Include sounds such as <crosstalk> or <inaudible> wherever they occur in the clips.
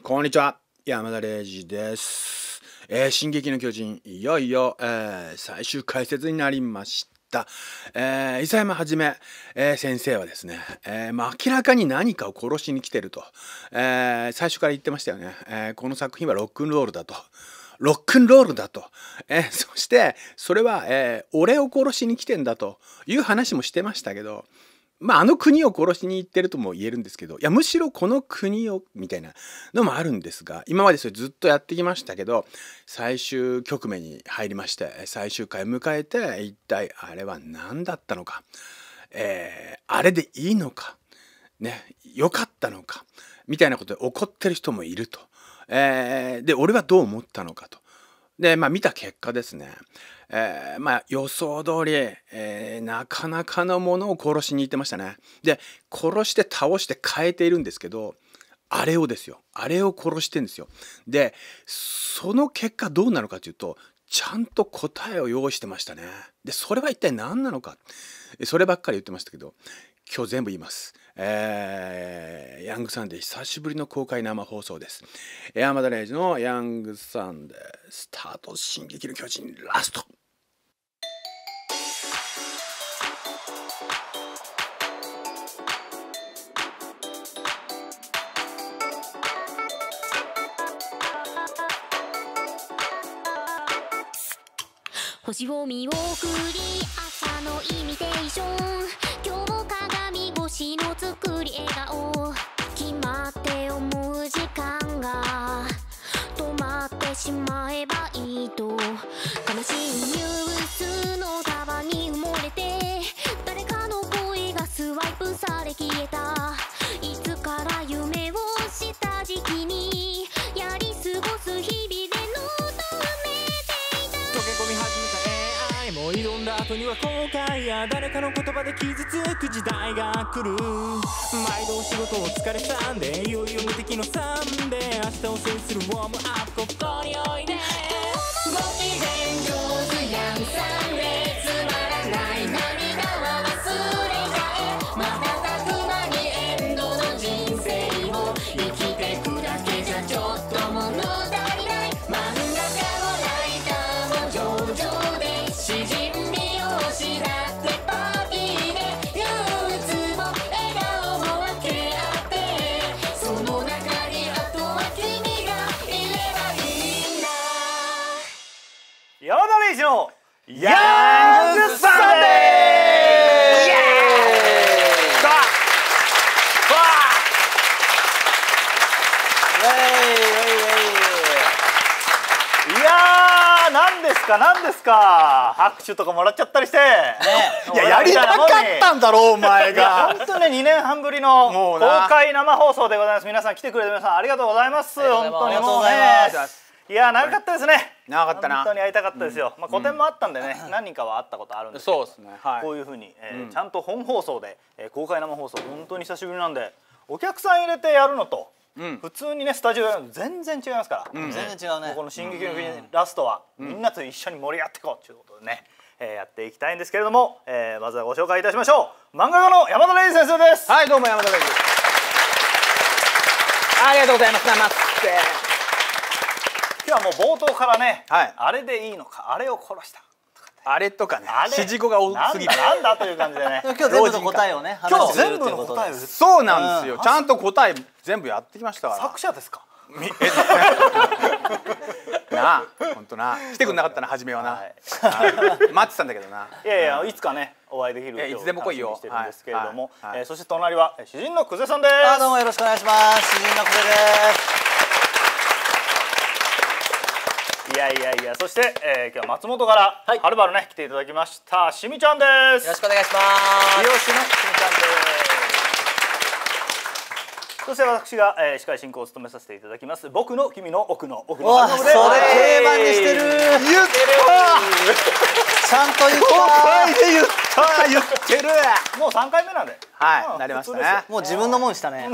こんにちは山田礼二です、えー、進撃の巨人」いよいよ、えー、最終解説になりました。えー、伊佐山はじめ、えー、先生はですね、えーまあ、明らかに何かを殺しに来てると、えー、最初から言ってましたよね、えー、この作品はロックンロールだと。ロックンロールだと。えー、そして、それは、えー、俺を殺しに来てんだという話もしてましたけど、まあ、あの国を殺しに行ってるとも言えるんですけどいやむしろこの国をみたいなのもあるんですが今までそれずっとやってきましたけど最終局面に入りまして最終回迎えて一体あれは何だったのか、えー、あれでいいのか、ね、良かったのかみたいなことで怒ってる人もいると。えー、で俺はどう思ったのかとで、まあ、見た結果ですね、えー、まあ、予想通り、えー、なかなかのものを殺しに行ってましたね。で、殺して倒して変えているんですけど、あれをですよ。あれを殺してんですよ。で、その結果どうなるかというと、ちゃんと答えを用意してましたね。で、それは一体何なのか。そればっかり言ってましたけど、今日全部言います。えー、ヤングサンデー久しぶりの公開生放送です。エアマダレージのヤングサンデースタート進撃の巨人ラスト星を見送り朝のイミテーション詩の作り笑顔決まって思う時間が止まってしまえばいいと悲しいは後悔や誰かの言葉で傷つく時代が来る毎度お仕事お疲れさんでいよいよ無敵の3で明日を制するウォームアップここにおいでですか拍手とかもらっちゃったりして、ね、いややりたかったんだろうお前が本当ね2年半ぶりの公開生放送でございます皆さん来てくれて皆さんありがとうございます本当にもうねいや長かったですね長かったな本当に会いたかったですよ、うん、まあ個展もあったんでね、うん、何人かは会ったことあるんですけどそうですね、はい、こういうふうに、えー、うん、ちゃんと本放送で、えー、公開生放送本当に久しぶりなんでお客さん入れてやるのと普通にねスタジオ全然違いますから、全然違うねこの「進撃の巨人」ラストは、みんなと一緒に盛り上がっていこうということでね、えー、やっていきたいんですけれども、えー、まずはご紹介いたしましょう漫画家の山田玲先生ですはいどうも山田玲ですありがとうございます生って今日はもう冒頭からね、はい、あれでいいのかあれを殺したあれとかね指示語が多すぎる。なんだという感じでね <laughs> 今日全部の答えをね今日全部の答えそうなんですよ、ちゃんと答え全部やってきましたから作者ですか <laughs> なあ本当な来てくんなかったな初めはな、はい、待ってたんだけどないやいや、いつかねお会いできるいつでも来いよしてるんですけれども、はいはえそして隣は詩人の久世さんですどうもよろしくお願いします詩人の久世ですいやいやいやそして、えー、今日は松本から、はい、はるばるね来ていただきましたしみちゃんですよろしくお願いします美容師のしみちゃんですそして私が、えー、司会進行を務めさせていただきます僕の君の奥の奥のハムそれ定番にしてる言ってるちゃんと言ったあ言ってるもう3回目なんではい、なりましたねもう自分のもんしたねはいはい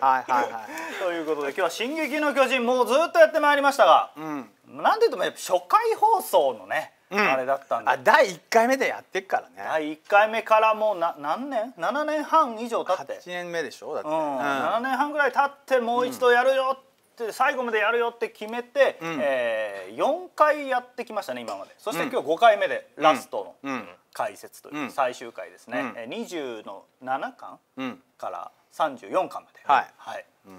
はいはいということで今日は「進撃の巨人」もうずっとやってまいりましたが、うん、なんていうともやっぱ初回放送のねあれだったんで、第1回目でやってっからね第1回目からもうな何年7年半以上経って8年目でしょだって、う7年半ぐらい経ってもう一度やるよってって最後までやるよって決めて、うん、えー、4回やってきましたね今までそして今日5回目でラストの解説という最終回ですね、うん、20の7巻から34巻まで、はい、はいうん、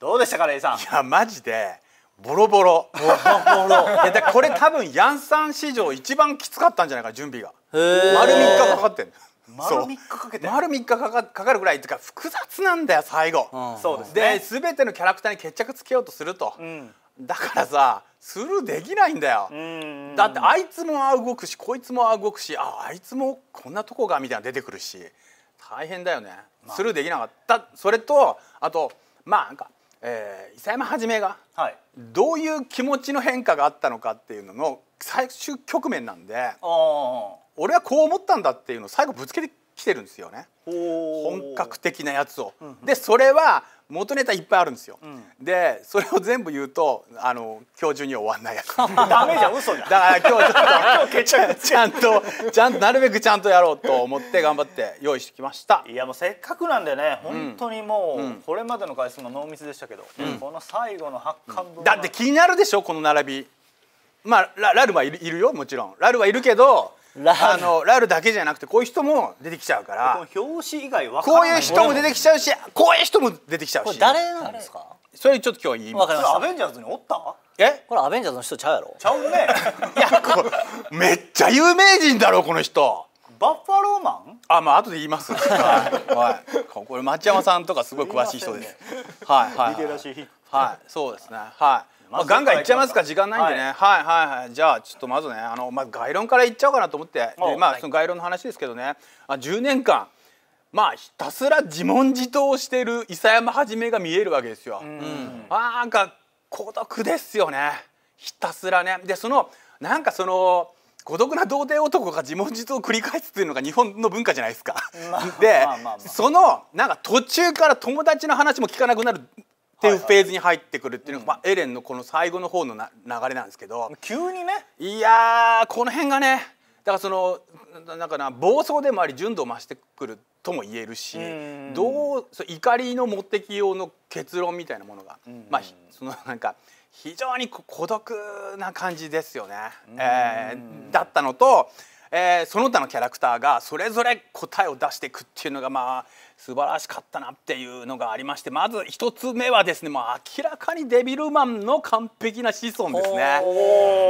どうでしたかレイさんいやマジでボロボロボロボロいやこれ多分ヤンさん史上一番きつかったんじゃないか準備が丸3日かかってん丸3日かけて丸3日かかかかるぐらいとか複雑なんだよ最後、うん、そうです、ね、で全てのキャラクターに決着つけようとすると、うん、だからさスルーできないんだよ、んだってあいつもああ動くしこいつもああ動くしああいつもこんなとこがみたいな出てくるし大変だよね、まあ、スルーできなかったそれとあとまあなんか、えー、佐山はじめが、はい、どういう気持ちの変化があったのかっていうのの最終局面なんで。あ俺はこう思ったんだっていうのを最後ぶつけてきてるんですよね本格的なやつを。でそれは元ネタいっぱいあるんですよ、うん、でそれを全部言うとあの今日中には終わんないやつ <laughs> ダメじゃん嘘じゃんだから今日ちょっとちゃんとちゃんとなるべくちゃんとやろうと思って頑張って用意してきましたいやもうせっかくなんでね本当にもう、うん、これまでの回数も濃密でしたけど、うん、この最後の発刊文、だって気になるでしょこの並びまあラルはいるいるよもちろんラルはいるけどあのラルだけじゃなくてこういう人も出てきちゃうから表紙以外はこういう人も出てきちゃうしこういう人も出てきちゃうし誰なんですかそれちょっと今日言いますアベンジャーズにおったえこれアベンジャーズの人ちゃうやろちゃうね <laughs> いやこれめっちゃ有名人だろこの人バッファローマンあまあ後で言います <laughs> はいはいこれ町山さんとかすごい詳しい人ですはいはいはい、はい、そうですねはいまあ、ガンガンいっちゃいますか時間ないんでね、はい、はいはいはいじゃあちょっとまずねあの、まあ、概論からいっちゃおうかなと思ってで、まあその概論の話ですけどねあ10年間まあひたすら自問自答してる諫山はじめが見えるわけですよ。うん、あなんか孤独ですよねひたすらね。でそのなんかその孤独な童貞男が自問自答を繰り返すっていうのが日本の文化じゃないですか。で、そのなんか途中から友達の話も聞かなくなるっていうフェーズに入ってくるっていうのが、まあ、エレンのこの最後の方のな流れなんですけど急にねいやこの辺がねだからそのなんかな暴走でもあり純度を増してくるとも言えるしどう怒りの持ってきの結論みたいなものが、まあそのなんか非常に孤独な感じですよね、えー、だったのとえー、その他のキャラクターがそれぞれ答えを出していくっていうのがまあ素晴らしかったなっていうのがありましてまず1つ目はですねもう明らかにデビルマンの完璧な子孫ですね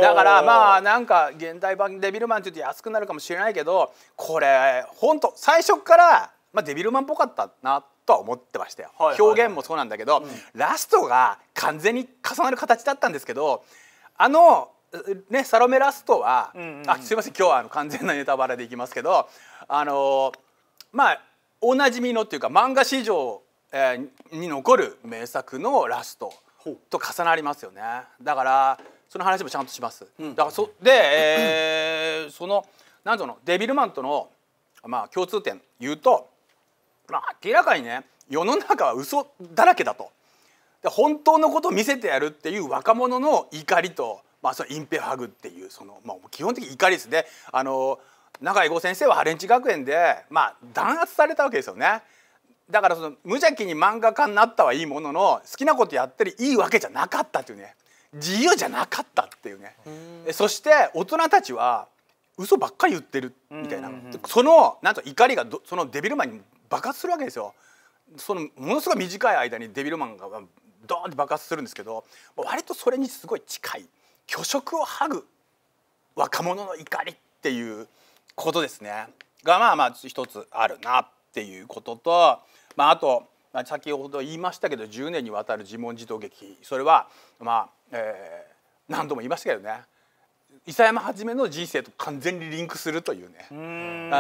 だからまあなんか現代版デビルマンって言うと安くなるかもしれないけどこれほんと最初から、まあ、デビルマンっぽかったなとは思ってましたよ、はいはいはい、表現もそうなんだけど、うん、ラストが完全に重なる形だったんですけどあのね、サロメ・ラストは、うんうんうん、あすいません今日はあの完全なネタバレでいきますけどあのまあおなじみのっていうか漫画史上、えー、に残る名作のラストと重なりますよねだからその話もちゃんとします。うん、だからそで、えー、<clears throat> そのなんとのデビルマンとの、まあ、共通点言うと、まあ、明らかにね世の中は嘘だらけだと。で本当のことを見せてやるっていう若者の怒りとまあ、その隠蔽をはぐっていうその、まあ、基本的に怒りですね。あの中井郷先生はハレンチ学園で、まあ、弾圧されたわけですよね。だからその無邪気に漫画家になったはいいものの好きなことやったりいいわけじゃなかったっていうね自由じゃなかったっていうねそして大人たちは嘘ばっかり言ってるみたいな、んそのなんと怒りがそのデビルマンに爆発するわけですよ。そのものすごい短い間にデビルマンがドーンって爆発するんですけど割とそれにすごい近い。虚飾を剥ぐ若者の怒りっていうことですねがまあまあ一つあるなっていうことと、まあ、あと、まあ、先ほど言いましたけど10年にわたる自問自答劇それはまあ、えー、何度も言いましたけどね諫山はじめの人生と完全にリンクするというねうん、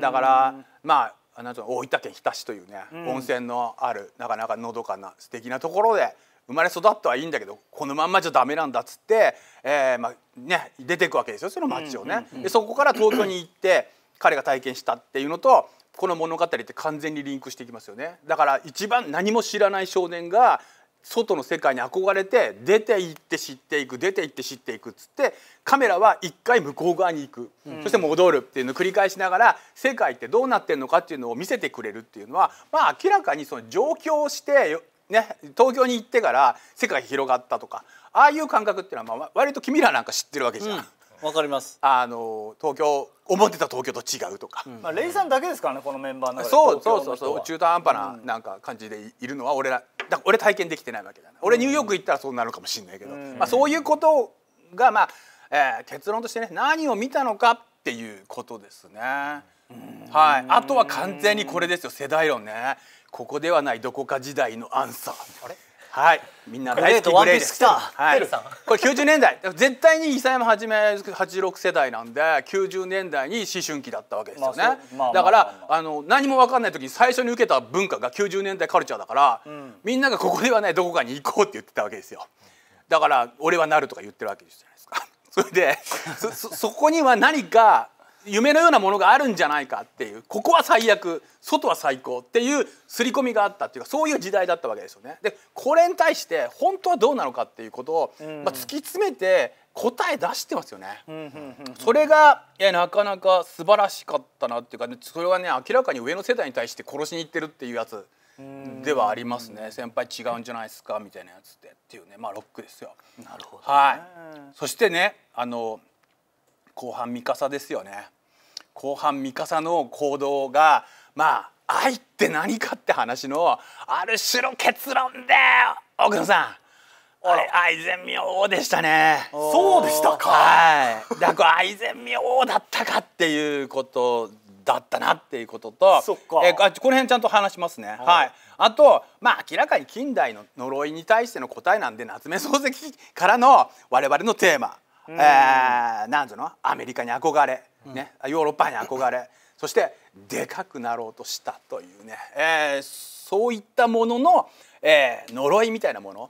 だからまあなん大分県日田市というね、うん、温泉のあるなかなかのどかな素敵なところで生まれ育ったはいいんだけどこのまんまじゃダメなんだっつって、えーまあね、出ていくわけですよその町をね。でそこから東京に行って彼が体験したっていうのとこの物語って完全にリンクしていきますよね。だから一番何も知らない少年が外の世界に憧れて出て行って知っていく出て行って知っていくっつってカメラは一回向こう側に行く、うん、そして戻るっていうのを繰り返しながら世界ってどうなってんのかっていうのを見せてくれるっていうのはまあ明らかにその上京してね、東京に行ってから世界広がったとかああいう感覚っていうのは、まあ、割と君らなんか知ってるわけじゃん。わ、うん、かりますあの東京思ってた東京と違うとか、うん、まあ、レイさんだけですからねこのメンバーの中でそうそうそうそう中途半端ななんか感じでいるのは俺らだ俺体験できてないわけだな、俺ニューヨーク行ったらそうなるかもしれないけど、まあ、そういうことが、まあえー、結論としてね何を見たのかっていうことですね。はい、あとは完全にこれですよ世代論ねここではないどこか時代のアンサーはいみんな大好きグレーですはい、これ90年代絶対に諫山はじめ86世代なんで90年代に思春期だったわけですよね、だからあの何も分かんない時に最初に受けた文化が90年代カルチャーだから、うん、みんながここではないどこかに行こうって言ってたわけですよだから俺はなるとか言ってるわけじゃないですか <laughs> それでそ <laughs> そこには何か夢のようなものがあるんじゃないかっていうここは最悪外は最高っていう刷り込みがあったっていうかそういう時代だったわけですよね。でこれに対して本当はどうなのかっていうことを、まあ、突き詰めて答え出してますよね。それがいやなかなか素晴らしかったなっていうか、ね、それはね明らかに上の世代に対して殺しに行ってるっていうやつ。ではありますね先輩違うんじゃないですかみたいなやつってっていうねまあロックですよ。なるほど、ね、はいそしてねあの後半三笠ですよね。後半三笠の行動がまあ愛って何かって話のある種の結論で奥野さんあ愛染明王でしたねそうでしたかはいだから愛染明王だったかっていうことだったなっていうこととそっか、えー、この辺ちゃんと話しますね、はい、はい、あとまあ明らかに近代の呪いに対しての答えなんで夏目漱石からの我々のテーマ、ーえー、なんぞのアメリカに憧れね、ヨーロッパに憧れ <laughs> そしてでかくなろうとしたというね、えー、そういったものの、えー、呪いみたいなもの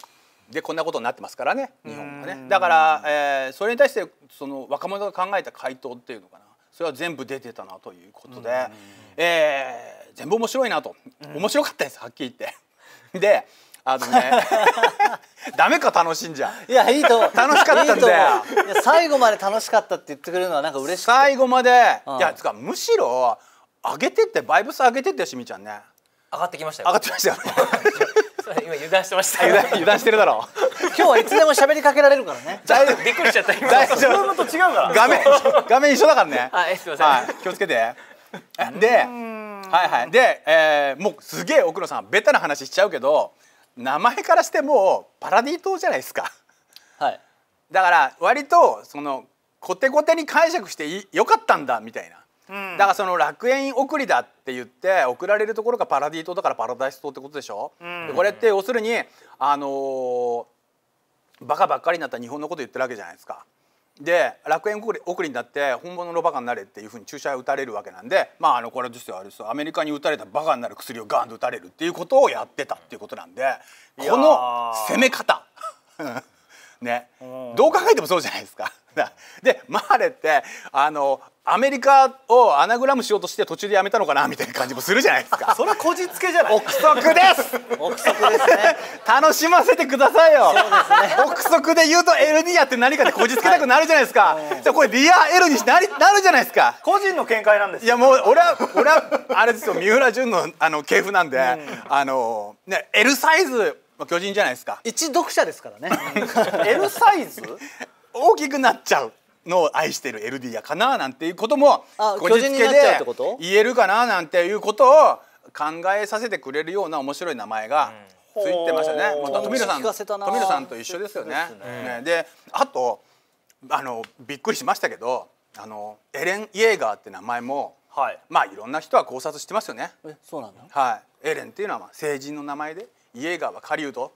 でこんなことになってますからね日本はね。だから、えー、それに対してその若者が考えた回答っていうのかなそれは全部出てたなということで、えー、全部面白いなと面白かったですはっきり言って。<laughs> であのね <laughs> ダメか楽しんじゃいやいいと楽しかったんだよ最後まで楽しかったって言ってくれるのはなんか嬉しい最後まで、うん、いやつかむしろ上げてってバイブス上げてってよしみちゃんね上がってきました上がってましたよ今油断してました油断油断してるだろう今日はいつでも喋りかけられるからね。大丈夫。びっくりしちゃった。今大丈のと違うから。画面画面一緒だからね。はい、すみません。はい、気をつけて。で、はいはい。で、えー、もうすげえ奥野さんベタな話しちゃうけど、名前からしてもうパラディ島じゃないですか。はい、だから割とそのコテコテに解釈してよかったんだみたいな、うん、だからその楽園送りだって言って送られるところがパラディ島だからパラダイス島ってことでしょ、うん、でこれって要するにあのー、バカばっかりになった日本のこと言ってるわけじゃないですか。で楽園送りになって本物のバカになれっていうふうに注射打たれるわけなんでまああのこれ実はあれですアメリカに打たれたバカになる薬をガンと打たれるっていうことをやってたっていうことなんでこの攻め方ね、どう考えてもそうじゃないですか。<laughs> でマーレってあのアメリカをアナグラムしようとして途中でやめたのかなみたいな感じもするじゃないですか <laughs> それはこじつけじゃない憶測です <laughs> 憶測ですね楽しませてくださいよそうですね憶測で言うとエルディアって何かでこじつけたくなるじゃないですか、はい、じゃこれリアエルになりなるじゃないですか個人の見解なんですいやもう俺は俺はあれですよ三浦淳のあの系譜なんで、うん、あのね L サイズまあ、巨人じゃないですか一読者ですからね <laughs> L サイズ大きくなっちゃうのを愛してるエルディアかななんていうこともこじつけで言えるかななんていうことを考えさせてくれるような面白い名前がついてましたね。うん、富田さん富田さんと一緒ですよね。ねであとあのびっくりしましたけどあのエレン・イエーガーって名前も、はい、まあいろんな人は考察してますよね。えそうなんだ、はい、エレンっていうのはまあ成人の名前でーは狩人っ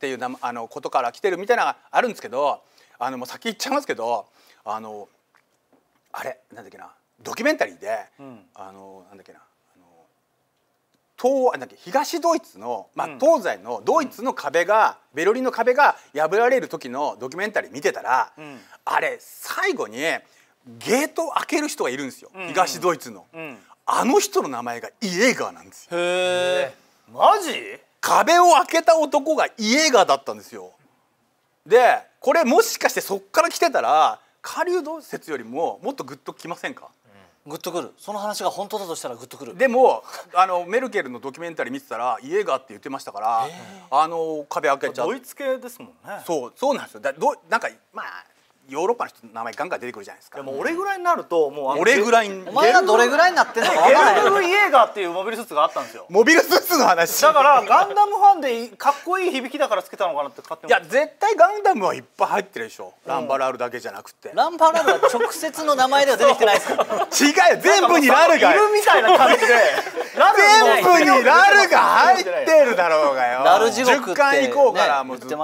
ていうあのことから来てるみたいなのがあるんですけどあのもう先言っちゃいますけどあのあれなんだっけなドキュメンタリーで、うん、あのなんだっけな東なん東ドイツの、まあ、東西のドイツの壁が、ベルリンの壁が破られる時のドキュメンタリー見てたら、うん、あれ最後にゲートを開ける人がいるんですよ、うんうん、東ドイツの、うん、あの人の名前がイエーガーなんですよ。へえマジ壁を開けた男が家がだったんですよ。でこれもしかしてそっから来てたら狩人洞説よりももっとグッときませんか、グッとくるその話が本当だとしたらグッとくるでもあのメルケルのドキュメンタリー見てたら家がって言ってましたから、えー、あの壁開けちゃうドイツ系ですもんねそうそうなんですよだどなんかまあヨーロッパの人の名前ガンガン出てくるじゃないですか。でも俺ぐらいになるともう俺ぐらいお前がどれぐらいになってんのか分からない。ゲルグイエーガーっていうモビルスーツがあったんですよ。モビルスーツの話。だからガンダムファンでかっこいい響きだからつけたのかなって勝手に。いや絶対ガンダムはいっぱい入ってるでしょ。うランバラールだけじゃなくて。ランバラールは直接の名前では出てきてないですから。違う全部にラルがいるみたいな感じで。全部にラルが入ってるだろうがよ。ラル地獄って、ね、10巻以降からもうずっと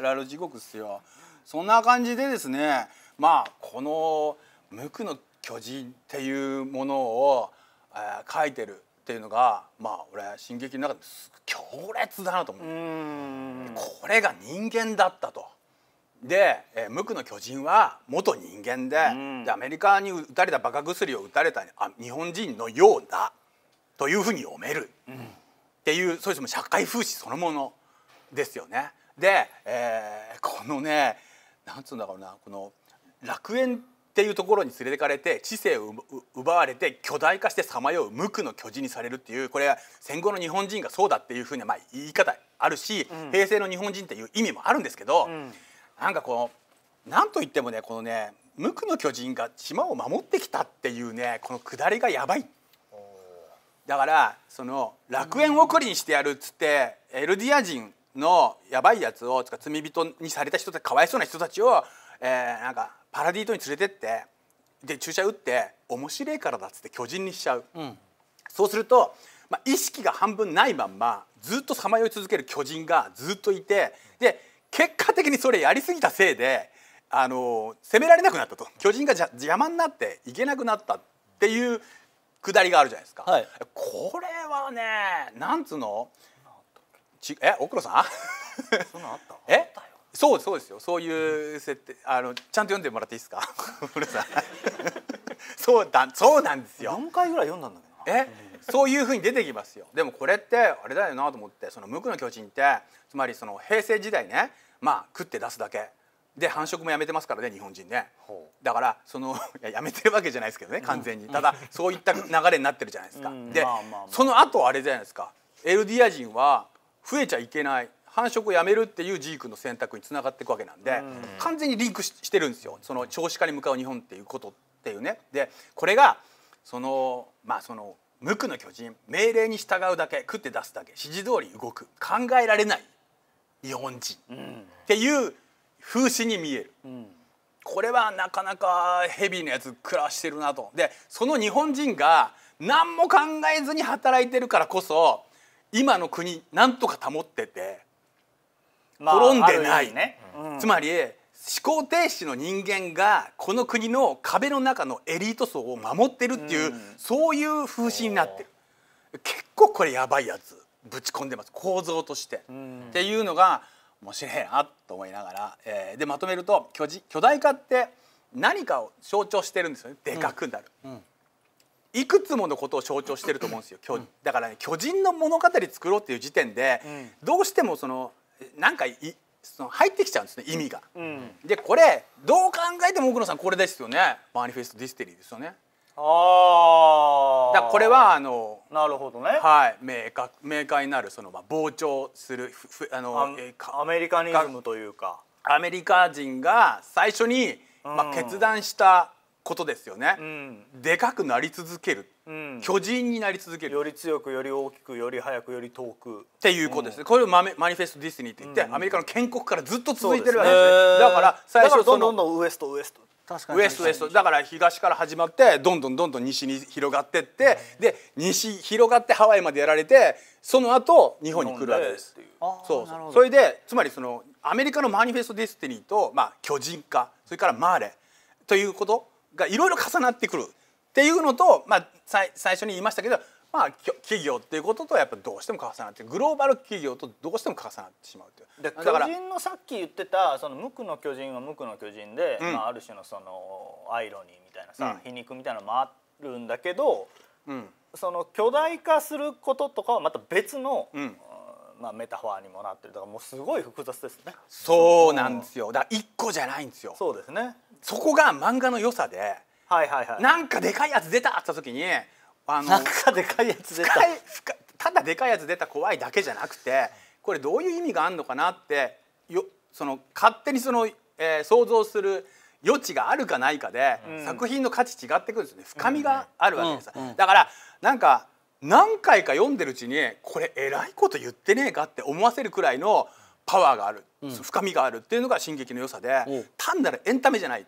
ラル地獄っすよ。そんな感じでですねまあこの無垢の巨人っていうものを、えー、書いてるっていうのがまあ俺「進撃」の中でも強烈だなと思うこれが人間だったと。で、えー、無垢の巨人は元人間でで、アメリカに打たれたバカ薬を打たれたあ日本人のようだというふうに読める、うん、っていうそういう社会風刺そのものですよね。で、えー、このねなんつうんだろうなこの楽園っていうところに連れてかれて知性を奪われて巨大化してさまよう無垢の巨人にされるっていうこれ戦後の日本人がそうだっていうふうなまあ言い方あるし、うん、平成の日本人っていう意味もあるんですけど、うん、なんかこうなんといってもねこのね無垢の巨人が島を守ってきたっていうねこの下りがやばい。だからその楽園送りにしてやるっつってエルディア人のやばいやつをつか罪人にされた人たちかわいそうな人たちを、えー、なんかパラディートに連れてってで注射打って面白いからだっつって巨人にしちゃう、うん、そうすると、まあ、意識が半分ないまんまずっとさまよい続ける巨人がずっといてで結果的にそれやりすぎたせいで、あの攻められなくなったと巨人がじゃ邪魔になっていけなくなったっていうくだりがあるじゃないですか。はい、これはねなんつうのちえ奥野さんそんなあったえそうそうですよそういう設定、うん、あのちゃんと読んでもらっていいですか <laughs> そうだそうなんですよ4回ぐらい読んだんだけどえ、そういうふうに出てきますよでもこれってあれだよなと思ってその無垢の巨人ってつまりその平成時代ねまあ食って出すだけで繁殖もやめてますからね日本人ねだからそのやめてるわけじゃないですけどね完全に、うん、ただそういった流れになってるじゃないですか、で、まあまあまあ、その後あれじゃないですかエルディア人は増えちゃいけない繁殖をやめるっていうジークの選択につながっていくわけなんで、完全にリンクしてるんですよその少子化に向かう日本っていうことっていうね。でこれがそのまあその無垢の巨人命令に従うだけ食って出すだけ指示通り動く考えられない日本人、っていう風刺に見える、うん、これはなかなかヘビーなやつ暮らしてるなとでその日本人が何も考えずに働いてるからこそ今の国なんとか保ってて滅んでない、ねうん、つまり思考停止の人間がこの国の壁の中のエリート層を守ってるっていう、うん、そういう風刺になってる結構これやばいやつぶち込んでます構造として、うん、っていうのが面白いなと思いながら、えー、でまとめると巨巨大化って何かを象徴してるんですよねでかくなる。うんいくつものことを象徴してると思うんですよ、うん、だからね巨人の物語作ろうっていう時点で、うん、どうしてもそのなんかいその入ってきちゃうんですね意味が。うん、でこれどう考えても奥野さんこれですよねマニフェスト・ディステリーですよね。ああ。だこれはあのなるほどね、はい、明確明快なるその、まあ、膨張するふあのアメリカニアメリカ人が最初に、まあ、決断したことですよね、うん、でかくなり続ける、うん、巨人になり続けるより強くより大きくより早くより遠くっていうことですね、うん、これをママニフェスト・ディスニーって言って、アメリカの建国からずっと続いてるわけですね、えー、だから最初どんどんどんウエストウエスト確かにウエストウエストだから東から始まってどんどんどんどん西に広がってって、で西広がってハワイまでやられてその後日本に来るわけですそうそうそれでつまりそのアメリカのマニフェスト・ディスティニーと、まあ、巨人化それからマーレということがいろいろ重なってくるっていうのと、まあ、最初に言いましたけど、まあ、企業っていうこととやっぱどうしても重なってグローバル企業とどうしても重なってしまうというだから巨人のさっき言ってたその無垢の巨人は無垢の巨人で、うん、まあ、ある種のそのアイロニーみたいなさ、うん、皮肉みたいなのもあるんだけど、うん、その巨大化することとかはまた別の、うんまあ、メタファーにもなってるとかもうすごい複雑ですねそうなんですよ、だから1個じゃないんですよそうですねそこが漫画の良さで、はいはいはい、なんかでかいやつ出たって言った時にあのなんかでかいやつ出たただでかいやつ出た怖いだけじゃなくてこれどういう意味があるのかなってよその勝手にその、えー、想像する余地があるかないかで、うん、作品の価値違ってくるんですよね深みがあるわけです、うんうん、だからなんか何回か読んでるうちにこれえらいこと言ってねえかって思わせるくらいのパワーがある、うん、深みがあるっていうのが「進撃の良さで単なるエンタメじゃない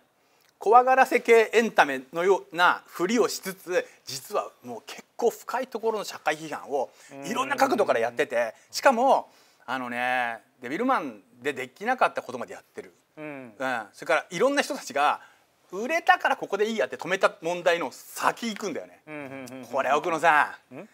怖がらせ系エンタメのようなふりをしつつ実はもう結構深いところの社会批判をいろんな角度からやっててしかもあのねデビルマンでできなかったことまでやってる、うん、うん、それからいろんな人たちが売れたからここでいいやって止めた問題の先行くんだよね、うんうんうん、これ奥野さん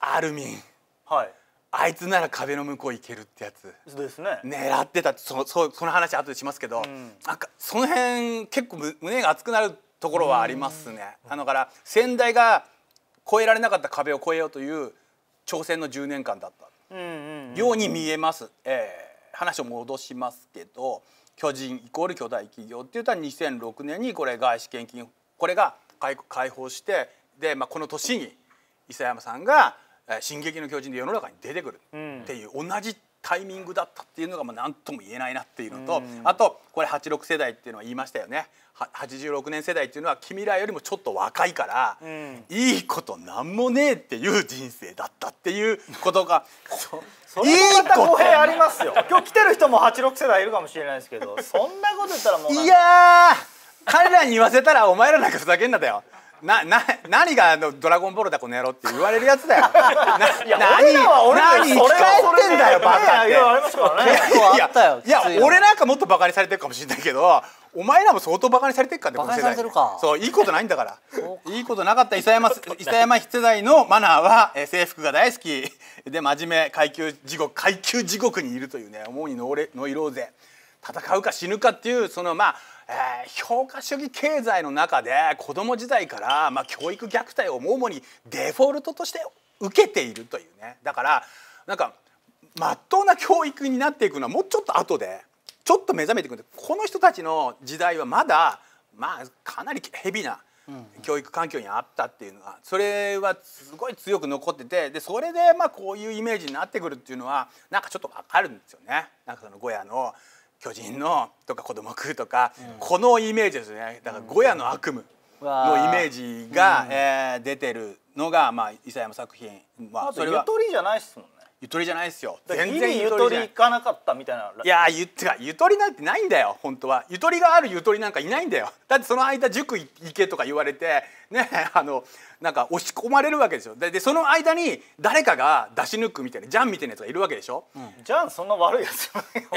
アルミン、はい、あいつなら壁の向こう行けるってやつですね狙ってたそのそその話後でしますけど、うん、なんかその辺結構胸が熱くなるところはありますね。あのから先代が越えられなかった壁を越えようという挑戦の10年間だったように見えます。えー、話を戻しますけど巨人イコール巨大企業っていったら2006年にこれ外資献金これが解放してで、まあ、この年に諫山さんが「進撃の巨人」で世の中に出てくるっていう、同じタイミングだったっていうのがまあ何とも言えないなっていうのと、あとこれ86世代っていうのは言いましたよね86年世代っていうのは君らよりもちょっと若いから、いいこと何もねえっていう人生だったっていうことがいい <laughs> ことありますよ今日来てる人も86世代いるかもしれないですけどそんなこと言ったらもういや彼らに言わせたらお前らなんかふざけんなだよなな何があの「ドラゴンボールだこの野郎」って言われるやつだよ <laughs> 何俺生き返ってんだよバカっていやいや俺なんかもっとバカにされてるかもしれないけどお前らも相当バカにされてるかってこの世代そういいことないんだからいいことなかった伊佐山佐山世代のマナーは、え制服が大好きで真面目階級地獄階級地獄にいるというね思うにノイローゼ戦うか死ぬかっていうそのまあえー、評価主義経済の中で子ども時代から、まあ、教育虐待を主にデフォルトとして受けているというねだからなんかまっとうな教育になっていくのはもうちょっと後でちょっと目覚めていくんでこの人たちの時代はまだ、まあ、かなりヘビな。教育環境にあったっていうのはそれはすごい強く残っててでそれでまあこういうイメージになってくるっていうのはなんかちょっとわかるんですよね。なんかそのゴヤの巨人のとか子供食うとか、うん、このイメージですねだからゴヤの悪夢のイメージが、うん、えー、出てるのが、まあ、伊佐山作品、まあ、それはゆとりじゃないですもんゆとりじゃないですよ全然ゆとりいかなかったみたいないやゆってかゆとりなんてないんだよ本当はゆとりがあるゆとりなんかいないんだよだってその間塾行けとか言われてねあのなんか押し込まれるわけですよでその間に誰かが出し抜くみたいなジャンみたいなやつがいるわけでしょ、うん、ジャンそんな悪いやつ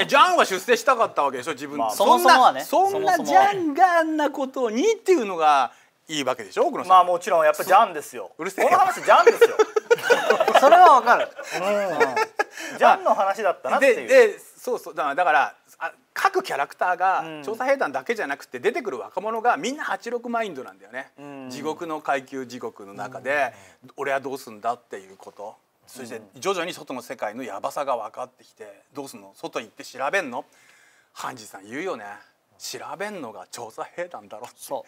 ジャンは出世したかったわけでしょ自分、まあ、そんな、ね、そんなジャンがあんなことにっていうのがいいわけでしょ奥野さんまあもちろんやっぱジャンですようるせえこの話ジャンですよ <laughs> それはわかる、うん、ジャンの話だったなってでそうそうだから各キャラクターが調査兵団だけじゃなくて出てくる若者がみんな86マインドなんだよね、うん、地獄の階級地獄の中で、俺はどうすんだっていうこと。そして徐々に外の世界のやばさが分かってきてどうすんの外行って調べんのハンジさん言うよね調べんのが調査兵団だろそ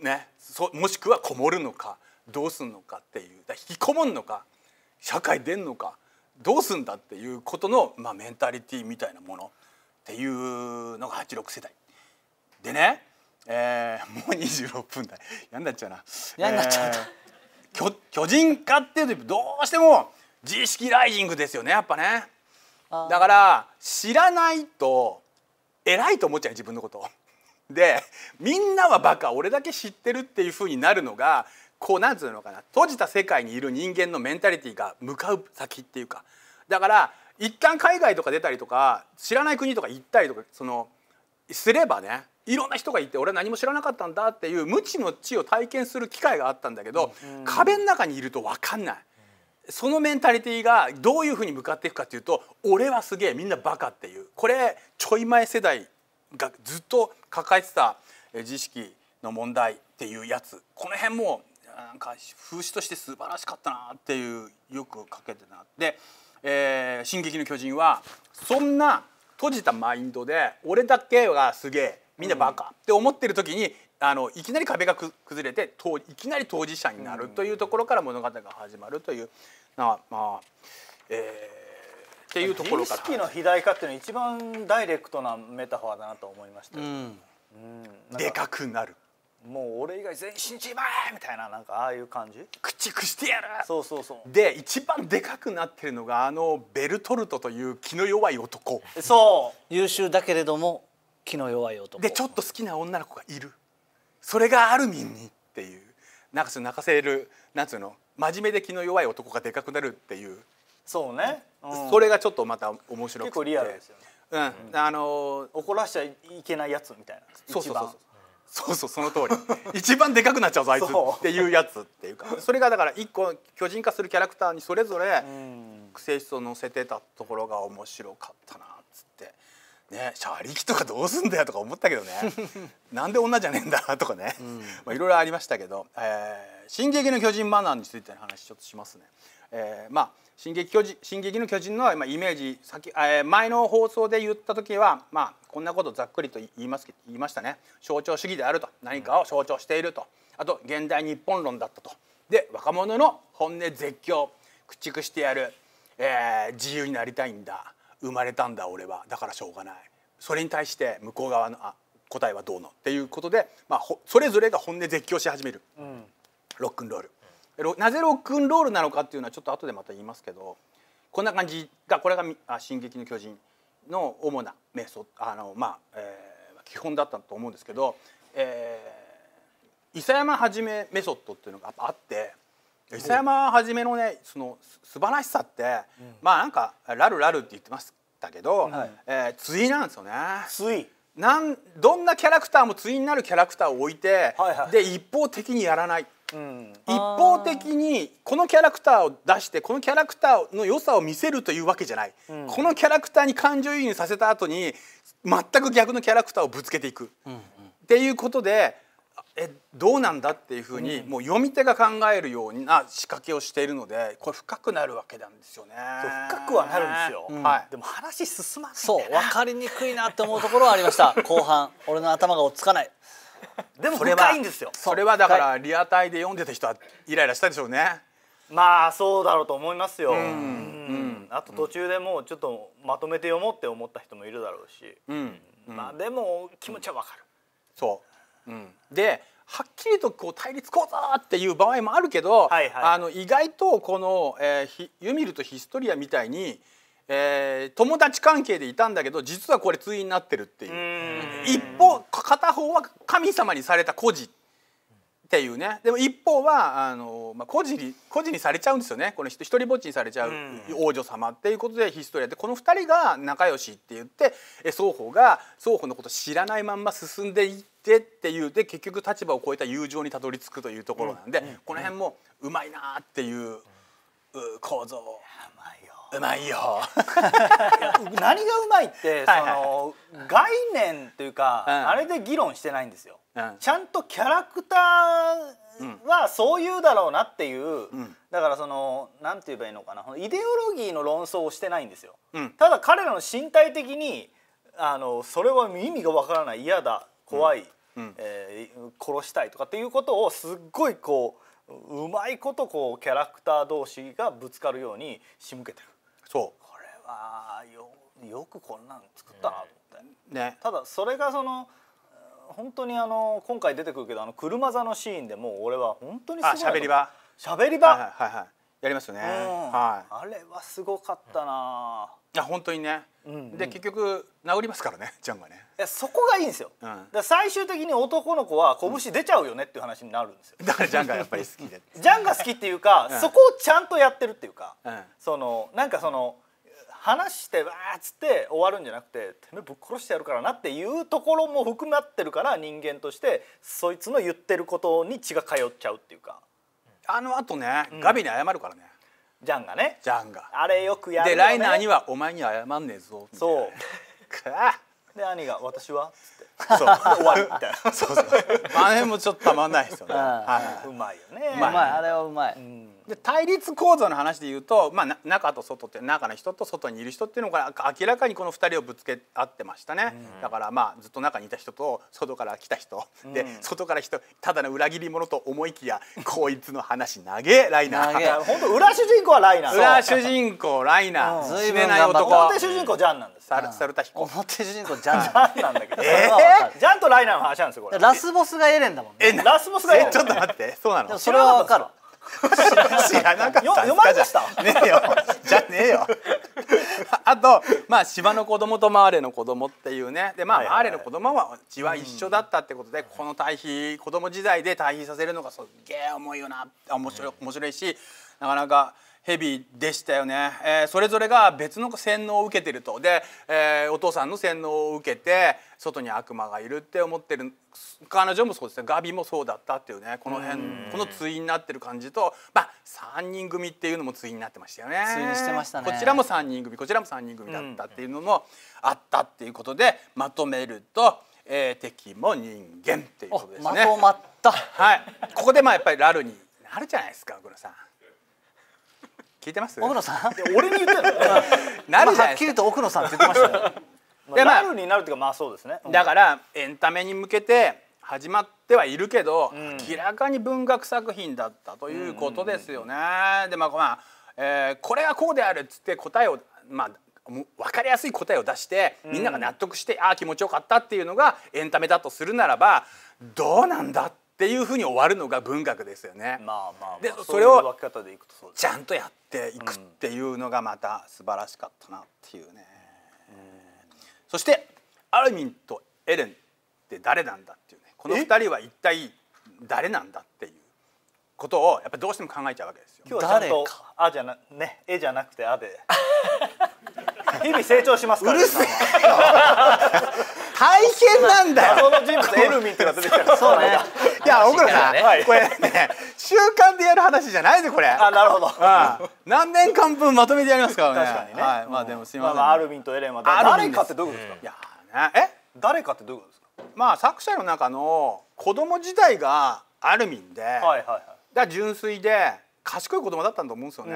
う、ね、そもしくはこもるのかどうすんのかっていう引きこもんのか社会出んのかどうすんだっていうことの、まあ、メンタリティーみたいなものっていうのが86世代。でね、えー、もう26分だ嫌になっちゃうな。嫌になっちゃう、えー、巨人化っていうとどうしても自意識ライジングですよねやっぱね。だから知らないと偉いと思っちゃう自分のこと。でみんなはバカ俺だけ知ってるっていうふうになるのがこうなんつうのかな閉じた世界にいる人間のメンタリティーが向かう先っていうかだから一旦海外とか出たりとか知らない国とか行ったりとかそのすればねいろんな人がいて俺は何も知らなかったんだっていう無知の知を体験する機会があったんだけど、うん、壁の中にいると分かんない。そのメンタリティーがどういうふうに向かっていくかというと俺はすげえみんなバカっていうこれちょい前世代がずっと抱えてた知識の問題っていうやつこの辺もなんか風刺として素晴らしかったなっていうよくかけてなで、えー「進撃の巨人は」そんな閉じたマインドで俺だけがすげえみんなバカ、うん、って思ってる時にあのいきなり壁が崩れていきなり当事者になるというところから物語が始まるというなまあえーっていうところから。の肥大化っていうのは一番ダイレクトなメタファーだなと思いました。うん、うん、でかくなる。もう俺以外全身一枚みたいななんかああいう感じ駆逐してやるそうそうそうで一番でかくなってるのがあのベルトルトという気の弱い男そう優秀だけれども気の弱い男でちょっと好きな女の子がいるそれがアルミンにっていうなんかその泣かせるなんつうの真面目で気の弱い男がでかくなるっていうそうね、うん、それがちょっとまた面白くて結構リアルですよねうん、あのー、怒らしちゃいけないやつみたいなそうそうそうそうそうその通り <laughs> 一番でかくなっちゃうぞあいつっていうやつっていうかそれがだから一個巨人化するキャラクターにそれぞれ性質を乗せてたところが面白かったなっつってね、車力とかどうすんだよとか思ったけどね <laughs> なんで女じゃねえんだとかね、まあいろいろありましたけど「えー、進撃の巨人」マナーについての話ちょっとしますね。えー、まあ進撃巨人進撃の巨人の、まあ、イメージ先、えー、前の放送で言った時は、まあ、こんなことざっくりと言います言いましたね象徴主義であると何かを象徴していると、あと現代日本論だったとで若者の本音絶叫駆逐してやる、えー、自由になりたいんだ生まれたんだ俺はだからしょうがないそれに対して向こう側のあ答えはどうのっていうことで、まあ、それぞれが本音絶叫し始める、うん、ロックンロール、うん、なぜロックンロールなのかっていうのはちょっと後でまた言いますけどこんな感じがこれが「あ進撃の巨人」の主なメソあの、まあえー、基本だったと思うんですけど、えー、伊佐山はじめメソッドっていうのがあって。磯山はじめのねその素晴らしさって、うん、まあなんか「ラルラル」って言ってましたけど、はい、えー、いなんですよね。いなんどんなキャラクターもついになるキャラクターを置いて、はいはい、で一方的にやらない、うん、一方的にこのキャラクターを出してこのキャラクターの良さを見せるというわけじゃない、うん、このキャラクターに感情移入させた後に全く逆のキャラクターをぶつけていく、うんうん、っていうことでえどうなんだっていうふうに、もう読み手が考えるような仕掛けをしているのでこれ深くなるわけなんですよね。深くはなるんですよ、うん、はい、でも話進まないそう分かりにくいなって思うところはありました <laughs> 後半俺の頭が落ち着かない。でも深いんですよそれはだからリアタイで読んでた人はイライラしたでしょうねまあそうだろうと思いますよ、うん、うん、あと途中でもうちょっとまとめて読もうって思った人もいるだろうし、うん、まあでも気持ちはわかる、そううん、ではっきりとこう対立構造っていう場合もあるけど、はいはい、あの意外とこの、えー、ユミルとヒストリアみたいに、えー、友達関係でいたんだけど実はこれ対になってるっていう一方片方は神様にされた孤児っていうねでも一方はあの、まあ、孤児に孤児にされちゃうんですよねこの一人ぼっちにされちゃう王女様っていうことでヒストリアでこの2人が仲良しって言って双方が双方のこと知らないまんま進んでいって。てっていうで結局立場を超えた友情にたどり着くというところなんで、この辺もうまいなっていう構造。うまいよ <laughs> 何がうまいって <laughs> その、概念というか、うん、あれで議論してないんですよ、うん、ちゃんとキャラクターはそう言うだろうなっていう、うん、だからそのなんて言えばいいのかなイデオロギーの論争をしてないんですよ、ただ彼らの身体的にあのそれは意味がわからない嫌だ怖い、えー、殺したいとかっていうことをすっごいこううまいことこうキャラクター同士がぶつかるように仕向けてるそうこれはよよくこんなん作ったなと思って、ね、ただそれがその本当にあの今回出てくるけどあの車座のシーンでもう俺は本当にすごいあしゃべり場しゃべり場、はいはいはい、はいやりますよね、はい、あれはすごかったな、うん、本当にね、うんうん、で結局殴りますからねジャンがねいやそこがいいんですよ、うん、最終的に男の子は拳出ちゃうよねっていう話になるんですよ、うん、だからジャンがやっぱり好きで <laughs> ジャンが好きっていうか、そこをちゃんとやってるっていうか、そのなんかその、話してわーっつって終わるんじゃなくててめえぶっ殺してやるからなっていうところも含まってるから人間としてそいつの言ってることに血が通っちゃうっていうかあの後ねガビに謝るからね、ジャンがねジャンがあれよくやるよ、ね、でライナーには「お前に謝んねえぞ」そう <laughs> で兄が「私は?」<laughs> そう終わりみたいな <laughs> そうそうあのもちょっとたまんないですよね、はい、うまいよねうまいあれはうまい、うんで対立構造の話で言うと、まあ、中と外って中の人と外にいる人っていうのが明らかにこの2人をぶつけ合ってましたね、うん、だからまあずっと中にいた人と外から来た人、うん、で外から人ただの裏切り者と思いきやこいつの話長げライナー <laughs> 本当裏主人公はライナー裏主人公ライナー、うん、ずいぶんない男表主人公ジャンなんですサルサルタヒコ表主人公ジャン <laughs> ジャンなんだけど、えー、ジャンとライナーの話なんですよこれラスボスがエレンだもんねラスボスがエレンちょっと待ってそうなのそれは分かる <laughs> 知らなかった読まんでしたねえよじゃねえよ <laughs> あとまあ芝の子供とマーレの子供っていうねでまあ、はいはい、マーレの子供は血は一緒だったってことで、うん、この対比子供時代で対比させるのがすっげえ重いよな面白い面白いしなかなかヘビでしたよね、えー、それぞれが別の洗脳を受けてるとで、えー、お父さんの洗脳を受けて外に悪魔がいるって思ってる彼女もそうですねガビもそうだったっていうねこの辺この対になってる感じとまあ3人組っていうのも対になってましたよね対にしてましたねこちらも3人組こちらも3人組だったっていうのもあったっていうことでまとめると、えー、敵も人間っていうことですねまとまったはいここでまあやっぱりラルになるじゃないですかグ倉さん聞いてます奥野さん俺に言ってる <laughs> なるまあ、はっきりと奥野さんって言ってましたよ、でまあ、なるになるっていうかまあそうですね、だからエンタメに向けて始まってはいるけど、うん、明らかに文学作品だったということですよね。うん、でまあ、まあえー、これはこうであるっつって答えを、まあ、分かりやすい答えを出してみんなが納得して、うん、ああ気持ちよかったっていうのがエンタメだとするならばどうなんだってっていうふうに終わるのが文学ですよね。まあまあ、まあ、でそれをちゃんとやっていくっていうのがまた素晴らしかったなっていうね。うん、そしてアルミンとエレンって誰なんだっていうねこの2人は一体誰なんだっていうことをやっぱどうしても考えちゃうわけですよ。今日はちゃんとあじゃなねえじゃなくてあで。日々成長しますから。うるせえ。大変なんだよ。謎の人物エルミンってのが出てきた。そうね。いや小倉さん、これね習慣でやる話じゃないでこれ。あなるほど。何年間分まとめてやりますか確かにね。はいまあでもすみません。アルミンとエレンは誰かってどういうことですか。いやねえ誰かってどういうことですか。まあ作者の中の子供自体がアルミンで、ははい、い、だ純粋で。賢い子供だったんと思うんですよね。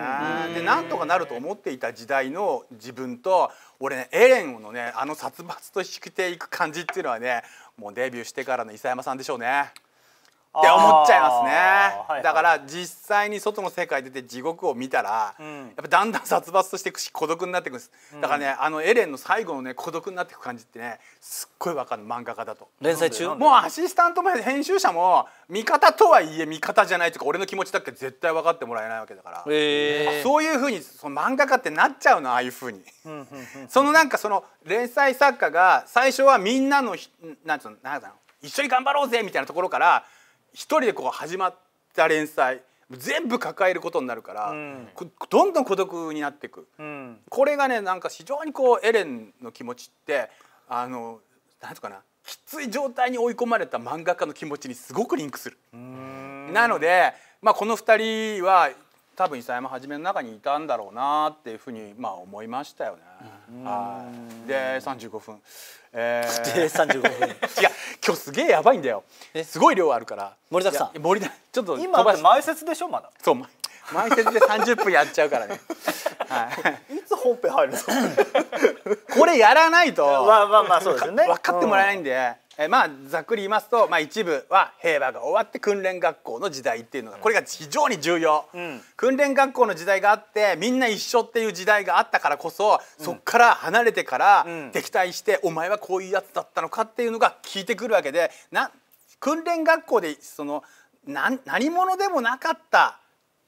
でなんとかなると思っていた時代の自分と俺ねエレンのねあの殺伐と引きていく感じっていうのはねもうデビューしてからの諫山さんでしょうね。って思っちゃいますね、だから実際に外の世界出て地獄を見たら、うん、やっぱだんだん殺伐としてくし孤独になっていくんですだからね、あのエレンの最後のね孤独になっていく感じってねすっごいわかる漫画家だと連載中もうアシスタントも編集者も味方とはいえ味方じゃないとか俺の気持ちだって絶対分かってもらえないわけだから、えー、そういうふうにその漫画家ってなっちゃうのああいうふうにそのなんかその連載作家が最初はみんなのなんつうのなんだろう一緒に頑張ろうぜみたいなところから一人でこう始まった連載全部抱えることになるから、うん、どんどん孤独になっていく、うん、これがねなんか非常にこうエレンの気持ちってあのなんとかなきつい状態に追い込まれた漫画家の気持ちにすごくリンクする。なので、まあ、この二人は多分諫山はじめの中にいたんだろうなっていうふうにまあ思いましたよね。はいで35分えー、<laughs> で35分いや今日すげえやばいんだよすごい量あるから盛りだくさんちょっと今って前説でしょまだそう前説で30分やっちゃうからねはい、<laughs> いつ本編入るの。<laughs> これやらないとまあまあまあそうですね分かってもらえないんで、うんえまあざっくり言いますと、まあ、一部は平和が終わって訓練学校の時代っていうのがこれが非常に重要、うん、訓練学校の時代があってみんな一緒っていう時代があったからこそ、そっから離れてから敵対して、お前はこういうやつだったのかっていうのが聞いてくるわけでな訓練学校でその何何者でもなかった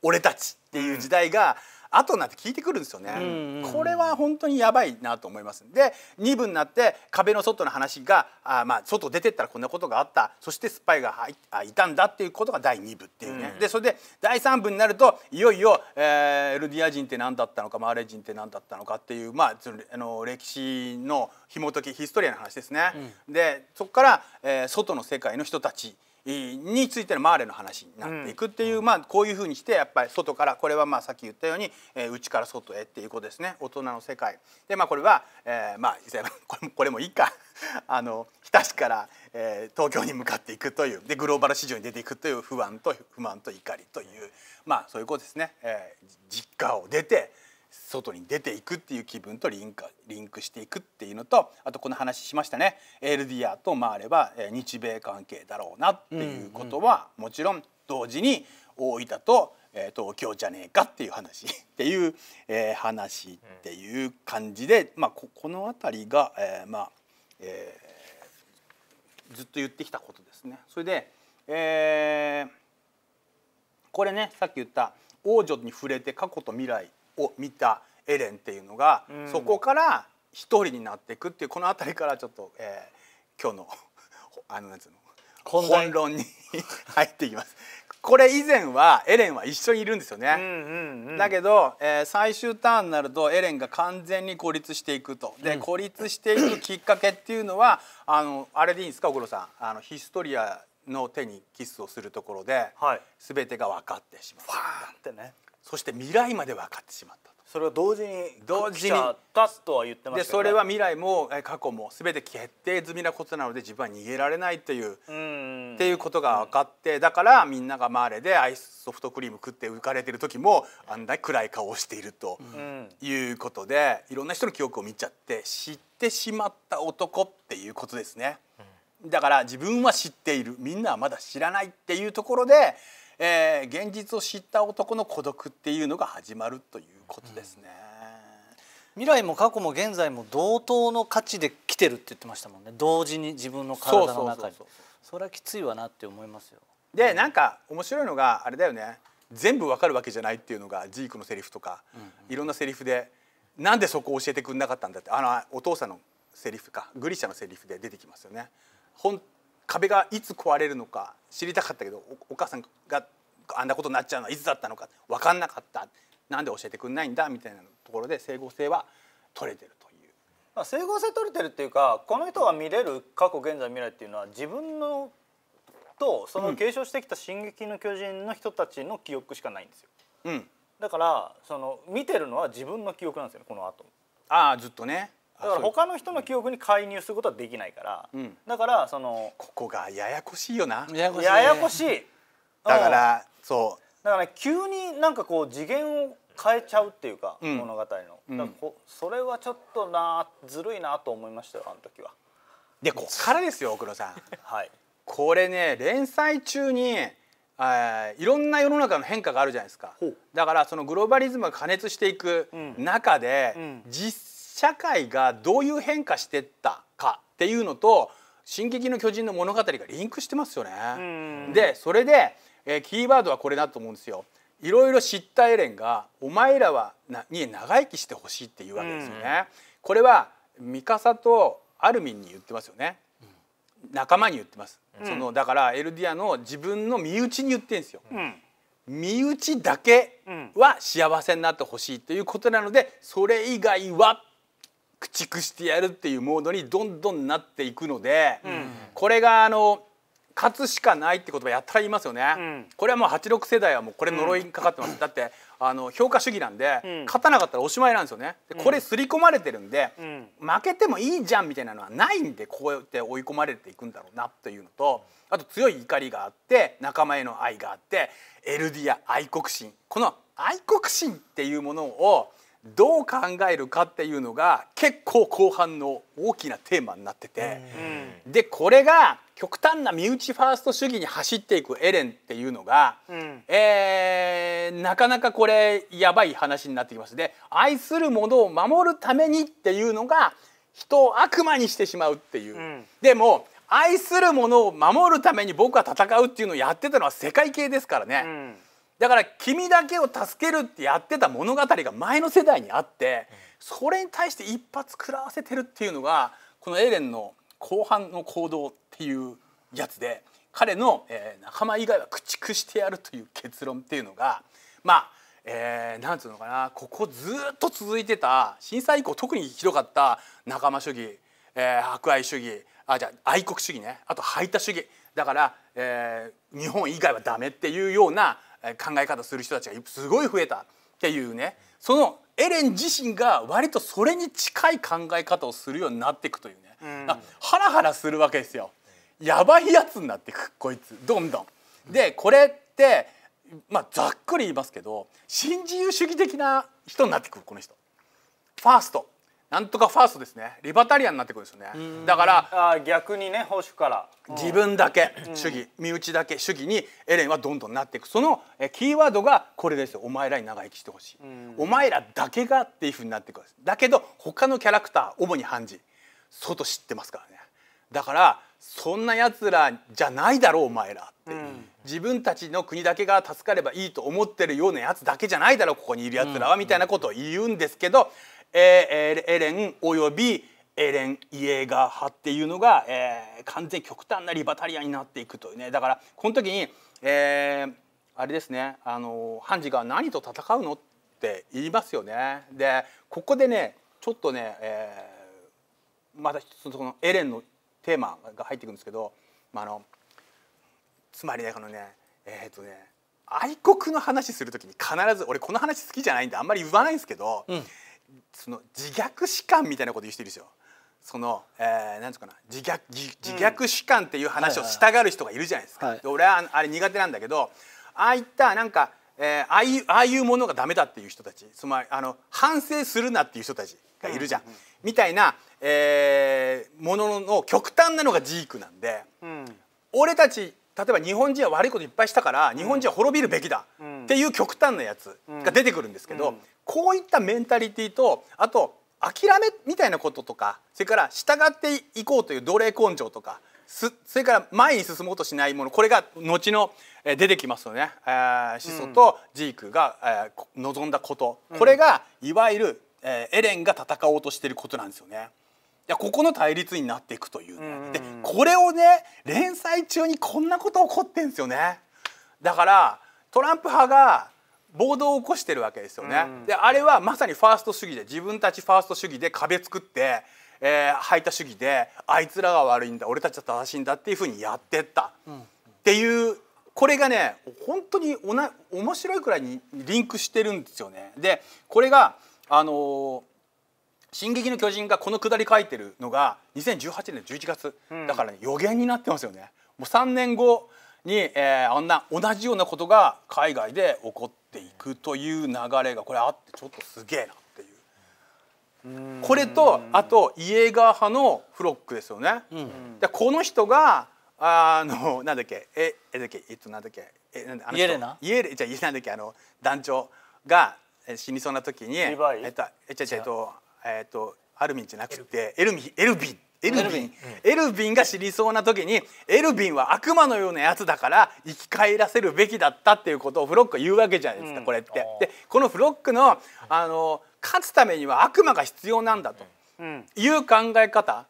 俺たちっていう時代が、うん後になって聞いてくるんですよね、これは本当にやばいなと思いますで2部になって壁の外の話があまあ外出てったらこんなことがあったそしてスパイが入あいたんだっていうことが第2部っていうね、うん、でそれで第3部になるといよいよ、えー、ルディア人って何だったのかマーレ人って何だったのかっていうまあそのあの歴史の紐解きヒストリアの話ですね。うん、でそこから、えー、外の世界の人たちについてのマーレの話になっていくっていう、うん、まあこういうふうにしてやっぱり外からこれはまあさっき言ったように、えー、内から外へっていうことですね大人の世界でまあこれは、えー、まあ <laughs> これもこれもいいか <laughs> あの日田市から、えー、東京に向かっていくというでグローバル市場に出ていくという不安と不満と怒りというまあそういうことですね、えー、実家を出て外に出ていくっていう気分とリンクリンクしていくっていうのとあとこの話しましたね LDR と回れば日米関係だろうなっていうことは、もちろん同時に大分と東京じゃねえかっていう話 <laughs> っていう、えー、話っていう感じで、まあ、ここの辺りが、えー、まあ、えー、ずっと言ってきたことですね。それで、えー、これねさっき言った王女に触れて過去と未来を見たエレンっていうのが、うん、そこから一人になっていくっていうこの辺りからちょっと、えー、今日の <laughs> あのなんつうの本論に入っていきます。これ以前はエレンは一緒にいるんですよね、うんうんうん、だけど、えー、最終ターンになるとエレンが完全に孤立していくとで、うん、孤立していくきっかけっていうのはあのあれでいいんですか小黒さんあのヒストリアの手にキスをするところで、はい、全てが分かってしまう。ファーンってねそして未来まで分かってしまったそれは同時に同時にたとは言ってまし、ね、それは未来も過去も全て決定済みなことなので自分は逃げられないというっていうことが分かってだからみんながマーレでアイスソフトクリーム食って浮かれてる時もあんな暗い顔をしているということでいろんな人の記憶を見ちゃって知ってしまった男っていうことですね。だから自分は知っているみんなはまだ知らないっていうところでえー、現実を知った男の孤独っていうのが始まるということですね。うん、未来も過去も現在も同等の価値で来てるって言ってましたもんね同時に自分の体の中にそれはきついわなって思いますよで、うん、なんか面白いのがあれだよね全部わかるわけじゃないっていうのがジークのセリフとか、うんうん、いろんなセリフでなんでそこを教えてくれなかったんだってあのお父さんのセリフかグリシャのセリフで出てきますよね。本壁がいつ壊れるのか知りたかったけどお母さんがあんなことになっちゃうのはいつだったのか分かんなかったなんで教えてくれないんだみたいなところで整合性は取れてるという、まあ、整合性取れてるっていうかこの人が見れる過去現在未来っていうのは自分のとその継承してきた「進撃の巨人」の人たちの記憶しかないんですよ。うん、だからその見てるのは自分の記憶なんですよねこの後ああずっとねだから他の人の記憶に介入することはできないから、うん、だからそのここがややこしいよなややこしい,、ややこしいだから、そうだから、ね、急になんかこう次元を変えちゃうっていうか、うん、物語の、うそれはちょっとなずるいなと思いましたよあの時は。でこっからですよ黒さん。はい、これね連載中にいろんな世の中の変化があるじゃないですかだからそのグローバリズムが加熱していく中で、うん、実社会がどういう変化してったかっていうのと「進撃の巨人」の物語がリンクしてますよね。でそれで、えー、キーワードはこれだと思うんですよ。いろいろ知ったエレンが「お前らはなに長生きしてほしい」っていうわけですよね。これはミカサとアルミンに言ってますよね。仲間に言ってます、うん、そのだからエルディアの自分の身内に言ってんですよ、うん、身内だけは幸せになってほしいということなのでそれ以外は駆逐してやるっていうモードにどんどんなっていくので、うん、これがあの勝つしかないって言葉やったら言いますよね、うん、これはもう86世代はもうこれ呪いにかかってます、うん、だってあの評価主義なんで、うん、勝たなかったらおしまいなんですよねこれ刷り込まれてるんで、負けてもいいじゃんみたいなのはないんでこうやって追い込まれていくんだろうなというのとあと強い怒りがあって仲間への愛があってエルディア愛国心この愛国心っていうものをどう考えるかっていうのが結構後半の大きなテーマになってて、うん、でこれが極端な身内ファースト主義に走っていくエレンっていうのが、うん、えー、なかなかこれやばい話になってきますで愛するものを守るためにっていうのが人を悪魔にしてしまうっていう。うん、でも愛するものを守るために僕は戦うっていうのをやってたのは世界系ですからね。うんだから君だけを助けるってやってた物語が前の世代にあってそれに対して一発食らわせてるっていうのがこのエレンの後半の行動っていうやつで彼の、え仲間以外は駆逐してやるという結論っていうのがまあえー、なんつうのかなここずっと続いてた震災以降特にひどかった仲間主義、えー、博愛主義あじゃ愛国主義ねあと排他主義だから、えー、日本以外はダメっていうような考え方する人たちがすごい増えたっていうねそのエレン自身が割とそれに近い考え方をするようになっていくというね、うん、ハラハラするわけですよ。やばいやつになってくこいつどんどん。でこれってまあ、ざっくり言いますけど新自由主義的な人になってくるこの人。ファーストなんとかファーストですねリバタリアンになってくるんですよねだからあ逆にね保守から自分だけ主義、身内だけ主義にエレンはどんどんなっていくそのキーワードがこれですよお前らに長生きしてほしいお前らだけがっていうふうになっていくんですだけど他のキャラクター主にハンジ外知ってますからねだからそんなやつらじゃないだろうお前らって、うん、自分たちの国だけが助かればいいと思ってるようなやつだけじゃないだろうここにいるやつらは、みたいなことを言うんですけど、えー、エレンおよびエレン・イエーガー派っていうのが、えー、完全極端なリバタリアンになっていくというねだからこの時に、えー、あれですねあのハンジが何と戦うのって言いますよね。でここでねちょっとね、えー、また一つのエレンのテーマが入っていくんですけど、まあ、あのつまりねこのねえっ、ー、とね愛国の話する時に必ず俺この話好きじゃないんであんまり言わないんですけど、うん、その自虐史観みたいなこと言う人いるんですよ。その、えー、なんつうかな自虐自虐主観っていう話をしたがる人がいるじゃないですか、俺はあれ苦手なんだけどああいったなんか、えー、ああいうああいうものがダメだっていう人たちつまりあの反省するなっていう人たちがいるじゃん、うんうん、みたいな、えー、ものの極端なのがジークなんで、うん、俺たち例えば日本人は悪いこといっぱいしたから日本人は滅びるべきだ、うんっていう極端なやつが出てくるんですけど、こういったメンタリティーとあと諦めみたいなこととかそれから従っていこうという奴隷根性とかそれから前に進もうとしないものこれが後の出てきますよね、えー、始祖とジークが、えー、望んだこと、これがいわゆる、えー、エレンが戦おうとしていることなんですよね。いやここの対立になっていくという、ねでこれをね連載中にこんなこと起こってんですよねだからトランプ派が暴動を起こしてるわけですよね。であれはまさにファースト主義で自分たちファースト主義で壁作って、えー、排他主義であいつらが悪いんだ俺たちは正しいんだっていうふうにやってった、っていうこれがね本当におな面白いくらいにリンクしてるんですよね。でこれがあのー「進撃の巨人」がこのくだり書いてるのが2018年の11月、だから、ね、予言になってますよね。もう3年後に、えー、あんな同じようなことが海外で起こっていくという流れがこれあってちょっとすげえなっていうこれとあとイエーガー派のフロックですよね。うん、でこの人があのなんだっけええだっけえっとなんだっけえなんだあのイエレナイエレじゃイエなんだっけあの団長が死にそうな時にえっとえっとえっとえっとアルミンじゃなくてエルミエルビンエルヴィン、エルヴィンが知りそうな時にエルヴィンは悪魔のようなやつだから生き返らせるべきだったっていうことをフロックは言うわけじゃないですか、これって。でこのフロックのあの勝つためには悪魔が必要なんだという考え方。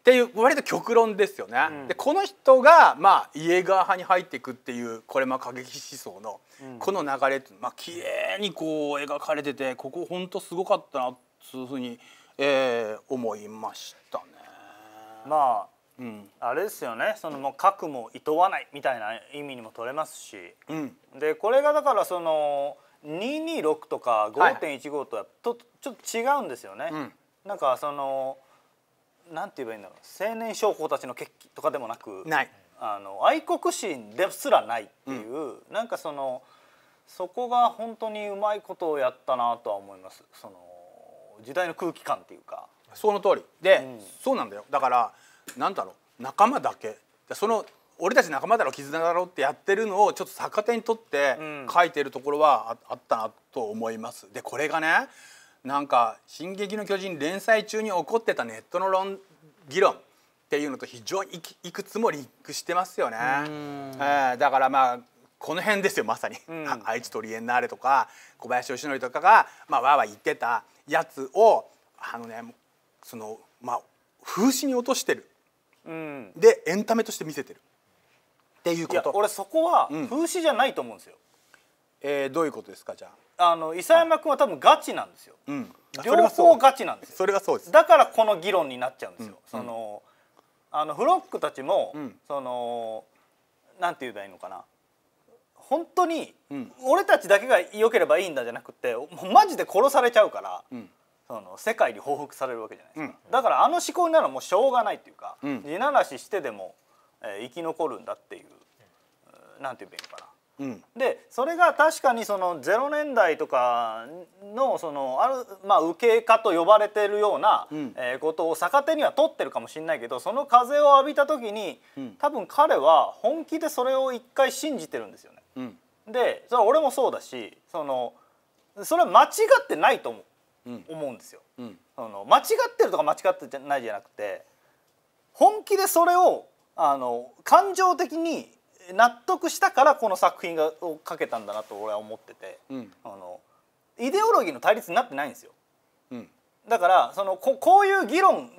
っていう割と極論ですよね、でこの人が、まあ、イエガー派に入っていくっていうこれまあ過激思想のこの流れ、うまあ綺麗にこう描かれててここほんとすごかったなっつうふうに、え思いましたね。まあ、うん、あれですよねそのもう核も厭わないみたいな意味にも取れますし、うん、でこれがだからその226とか5.15とはと、ちょっと違うんですよね。うん、なんかそのなんて言えばいいんだろう青年将校たちの決起とかでもなくあの愛国心ですらないっていう、うん、なんかそのそこが本当にうまいことをやったなとは思いますその時代の空気感っていうか。その通りで、うん、そうなんだよだからなんだろう仲間だけその俺たち仲間だろ絆だろってやってるのをちょっと逆手にとって書いてるところはあったなと思います。でこれがねなんか「進撃の巨人」連載中に起こってたネットの論議論っていうのと非常にいくつもリンクしてますよね。えー、だからまあこの辺ですよまさに、うん、愛知トリエンナーレとか小林義則とかが、まあ、わわ言ってたやつをあのねそのまあ風刺に落としてる、うん、でエンタメとして見せてるっていうこと俺そこは風刺じゃないと思うんですよ、うん、えー、どういうことですかじゃああの諫山君は多分ガチなんですよ、うん、両方ガチなんですそれがそうですだからこの議論になっちゃうんですよ、うん、そのあのフロックたちも、うん、そのなんて言えばいいのかな本当に俺たちだけが良ければいいんだじゃなくてうマジで殺されちゃうから、うんその世界に報復されるわけじゃないですか、うん、だからあの思考になるのはもうしょうがないっていうか、うん、地ならししてでも、えー、生き残るんだっていう、うん、なんて言えばいいのかな。うん、でそれが確かにその0年代とかのそのある、まあ、右傾化と呼ばれてるような、うん、えー、ことを逆手には取ってるかもしれないけどその風を浴びた時に、うん、多分彼は本気でそれを一回信じてるんですよね。うん、でそれ俺もそうだしそのそれは間違ってないと思う。思うんですよ、うん、あの間違ってるとか間違ってないじゃなくて本気でそれをあの感情的に納得したからこの作品がをかけたんだなと俺は思ってて、うん、あのイデオロギーの対立になってないんですよ、うん、だからそのここういう議論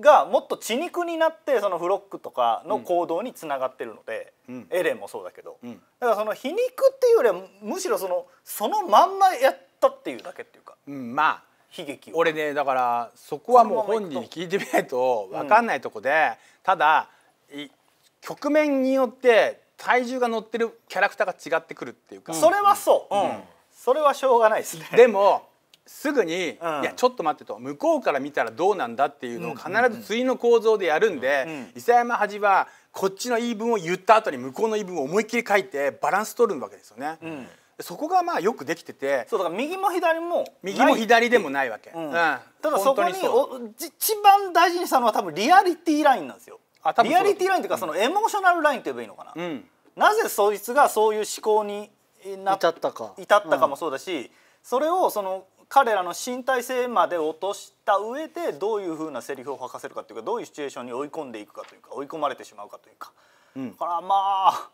がもっと血肉になってそのフロックとかの行動につながってるので、うん、エレンもそうだけど、だからその皮肉っていうよりはむしろそのそのまんまやってったっていうだけっていうか、うん、まあ悲劇俺ねだからそこはもう本人に聞いてみないと分かんないとこで、うん、ただ局面によって体重が乗ってるキャラクターが違ってくるっていうか、うん、それはそう、うん、それはしょうがないですねでもすぐに、うん、いやちょっと待ってと向こうから見たらどうなんだっていうのを必ず次の構造でやるんで、うんうんうん、伊佐山恥はこっちの言い分を言った後に向こうの言い分を思いっきり書いてバランス取るわけですよね。うんそこがまあよくできててそうだから右も左も右も左でもないわけ、うんうん、ただそこに一番大事にしたのは多分リアリティラインなんですよリアリティラインっていうか、そのエモーショナルラインって言えばいいのかな、うん、なぜそいつがそういう思考に至ったか至ったかもそうだし、それをその彼らの身体性まで落とした上でどういうふうなセリフを吐かせるかというかどういうシチュエーションに追い込んでいくかというか追い込まれてしまうかというか、だからまあ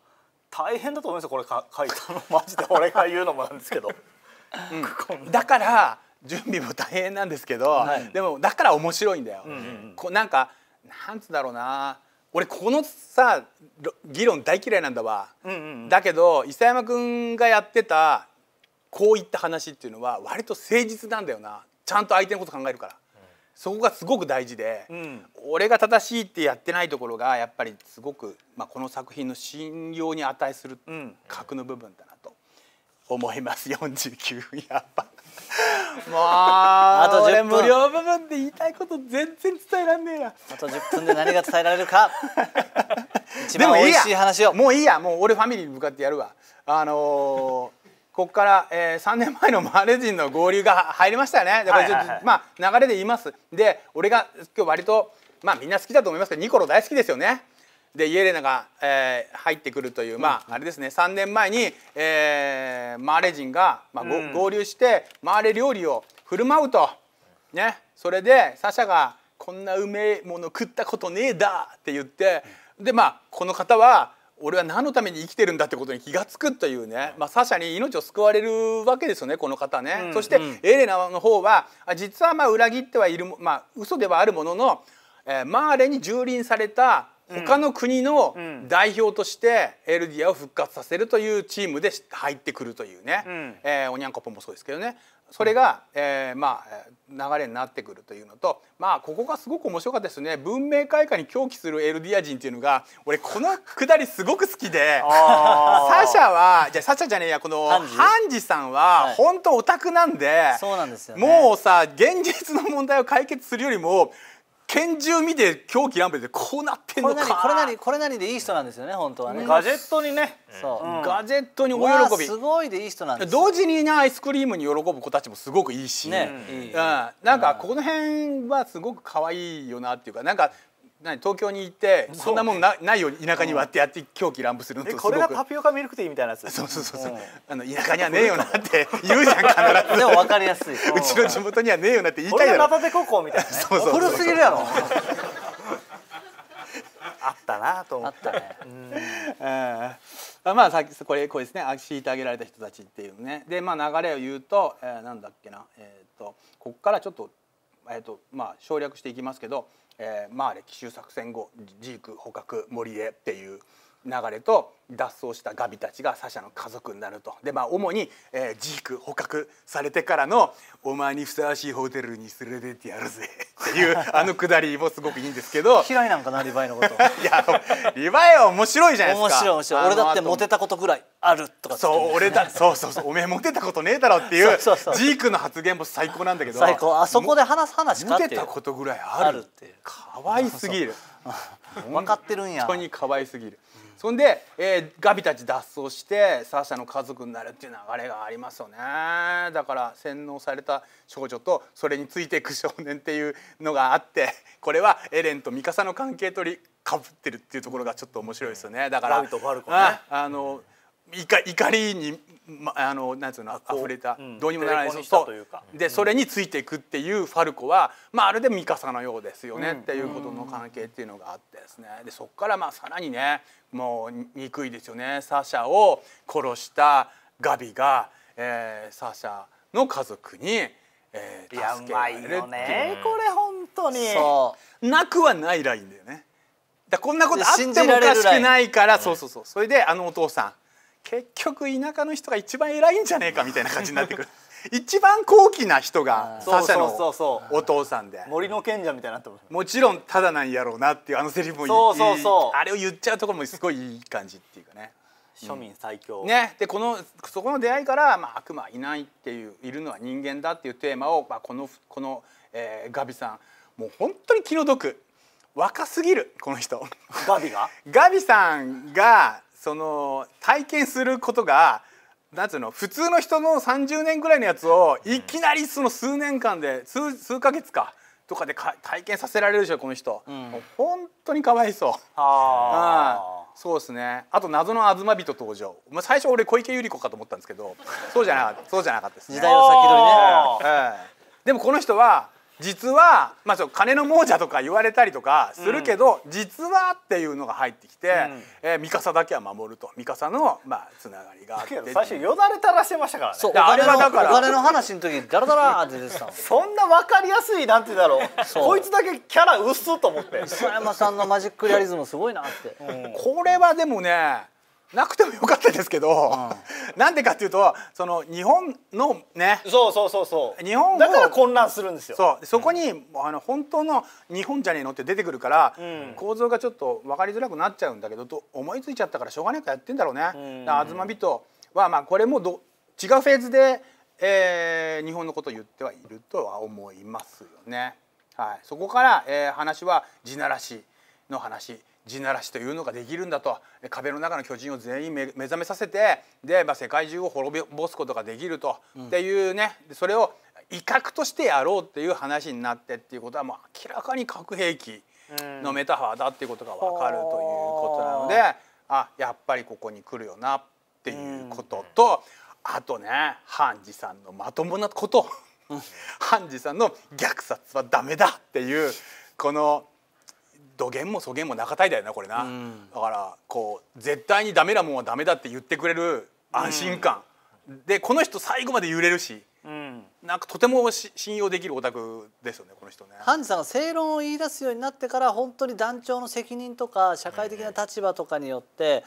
大変だと思いますよこれか書いたのマジで俺が言うのもなんですけど、<laughs> うん、<laughs> だから準備も大変なんですけど、はい、でもだから面白いんだよ、うんうん、こなんかなんつうんだろうな俺このさ議論大嫌いなんだわ、うんうんうん、だけど伊佐山君がやってたこういった話っていうのは割と誠実なんだよなちゃんと相手のこと考えるから。そこがすごく大事で、うん、俺が正しいってやってないところがやっぱりすごく、まあ、この作品の信用に値する格の部分だなと思います49やっぱもう <laughs> あと10分無料部分で言いたいこと全然伝えらんねえなあと10分で何が伝えられるか <laughs> 一番おいしい話をもういいやもう俺ファミリーに向かってやるわあのーここから、えー、3年前のマーレ人の合流が入りましたよね。だからまあ流れで言います。で俺が今日割とまあみんな好きだと思いますけどニコロ大好きですよね。でイエレナが、えー、入ってくるという、まああれですね3年前に、えー、マーレ人が、まあ、うん、合流してマーレ料理を振る舞うと、ね、それでサシャが「こんなうめえもの食ったことねえだ」って言ってでまあこの方は俺は何のために生きてるんだってことに気が付くというね、まあ、サシャに命を救われるわけですよねこの方ね、うんうん、そしてエレナの方は実はまあ裏切ってはいる、まあ嘘ではあるものの、えー、マーレに蹂躙された他の国の代表としてエルディアを復活させるというチームで入ってくるというね、うん、えー、おにゃんこぽんもそうですけどねそれが、えー、まあ流れになってくるというのとまあここがすごく面白かったですね文明開化に狂気するエルディア人っていうのが俺このくだりすごく好きで <laughs> サシャはじゃサシャじゃねえやこのハンジさんは本当オタクなんで、はい、そうなんですよ、ね、もうさ現実の問題を解決するよりも拳銃見て狂気乱舞でこうなってんのかこれなりこれなりでいい人なんですよね本当はねガジェットにねそう、うん、ガジェットにお喜びすごいでいい人なんです同時にねアイスクリームに喜ぶ子たちもすごくいいしね、うん、うん、なんかこの辺はすごく可愛いよなっていうかなんか何東京に行ってそんなもんな,、ないよ田舎に割ってやって狂気乱舞するのとこれがタピオカミルクティーみたいなやつそうそうそうそう、あの田舎にはねえよなって言うじゃん必ず <laughs> でも分かりやすいうちの地元にはねえよなって言いたいだろ俺が高校みたいな、古すぎるやろ <laughs> あったなと思ったねうんあまあさっきこれこれですねいてあげられた人たちっていうねでまあ流れを言うと、えー、なんだっけなえっ、とここからちょっとえっ、とまあ省略していきますけどえー、マーレ奇襲作戦後ジーク捕獲森へっていう流れと脱走したガビたちがサシャの家族になるとでまあ主に、えー、ジーク捕獲されてからの「お前にふさわしいホテルに連れてってやるぜ」<laughs> っていうあのくだりもすごくいいんですけど嫌いなんかなリヴァイのこといやリヴァイは面白いじゃないですか面白い面白い俺だってモテたことぐらいあるとか、そう俺だそうそうそうおめえモテたことねえだろっていう <laughs> ジークの発言も最高なんだけど最高あそこで話す話かってモテたことぐらいあるっていうかわいすぎる <laughs> 分かってるんや本当にかわいすぎるそんで、えー、ガビたち脱走してサーシャの家族になるっていう流れがありますよねだから洗脳された少女とそれについていく少年っていうのがあってこれはエレンとミカサの関係取りかぶってるっていうところがちょっと面白いですよねだから、ね、あの、うんいか怒りに、ま、あのなんつうの溢れた、どうにもならないそうでそれについていくっていうファルコは、まあ、あれでミカサのようですよね、っていうことの関係っていうのがあってですねでそこからまあさらにねもう憎いですよねサシャを殺したガビが、えー、サシャの家族に。えー、いやうまいよねこれ本当にそうなくはないラインだよねだこんなことあってもおかしくないから、ね、そうそうそうそれであのお父さん結局田舎の人が一番偉いんじゃねえかみたいな感じになってくる <laughs> 一番高貴な人が他者のお父さんで森の賢者みたいなもちろんただなんやろうなっていうあのセリフもそうそうそうあれを言っちゃうところもすごいいい感じっていうかね庶民最強、うん、ねでこのそこの出会いから、まあ、悪魔はいないっていういるのは人間だっていうテーマを、まあ、このこの、えー、ガビさんもう本当に気の毒若すぎるこの人ガビが <laughs> ガビさんがその体験することがなんつうの普通の人の30年ぐらいのやつをいきなりその数年間で数数ヶ月かとかでか体験させられるでしょこの人、うん、本当にかわいそう。ああそうですねあと謎の東人登場最初俺小池百合子かと思ったんですけどそうじゃなかったそうじゃなかったです、ね、時代の先取りね、えー、でもこの人は実は、まあ、そう金の亡者とか言われたりとかするけど、うん、実はっていうのが入ってきて、うん、えー、ミカサだけは守るとミカサの、まあ、つながりがあって最初よだれ垂らしてましたからねそうあれはだからお金の話の時ダラダラって出てた <laughs> そんな分かりやすいなんて言うだろうこいつだけキャラ薄っと思って磯山さんのマジックリアリズムすごいなって、うん、これはでもねなくてもよかったですけど、うん、なんでかっていうとその日本のねそうそうそうそう日本だから混乱するんですよそうそこに、うん、あの本当の日本じゃねえのって出てくるから、うん、構造がちょっと分かりづらくなっちゃうんだけどと思いついちゃったからしょうがないからやってんだろうね。うん、だ東人はまあこれもど違うフェーズで、えー、日本のことを言ってはいるとは思いますよね。はい、そこから、えー、話は地ならしの話地ならしというのができるんだと壁の中の巨人を全員目覚めさせてで、まあ、世界中を滅ぼすことができると、っていうねそれを威嚇としてやろうっていう話になってっていうことはもう明らかに核兵器のメタファーだっていうことが分かるということなので、うん、あやっぱりここに来るよなっていうことと、うん、あとねハンジさんのまともなこと、ハンジさんの虐殺はダメだっていうこの土源も素源も仲たいだよなこれな、うん、だからこう絶対にダメなもんはダメだって言ってくれる安心感、うん、でこの人最後まで揺れるし、うん、なんかとても信用できるオタクですよねこの人ね。ハンジさんが正論を言い出すようになってから本当に団長の責任とか社会的な立場とかによって、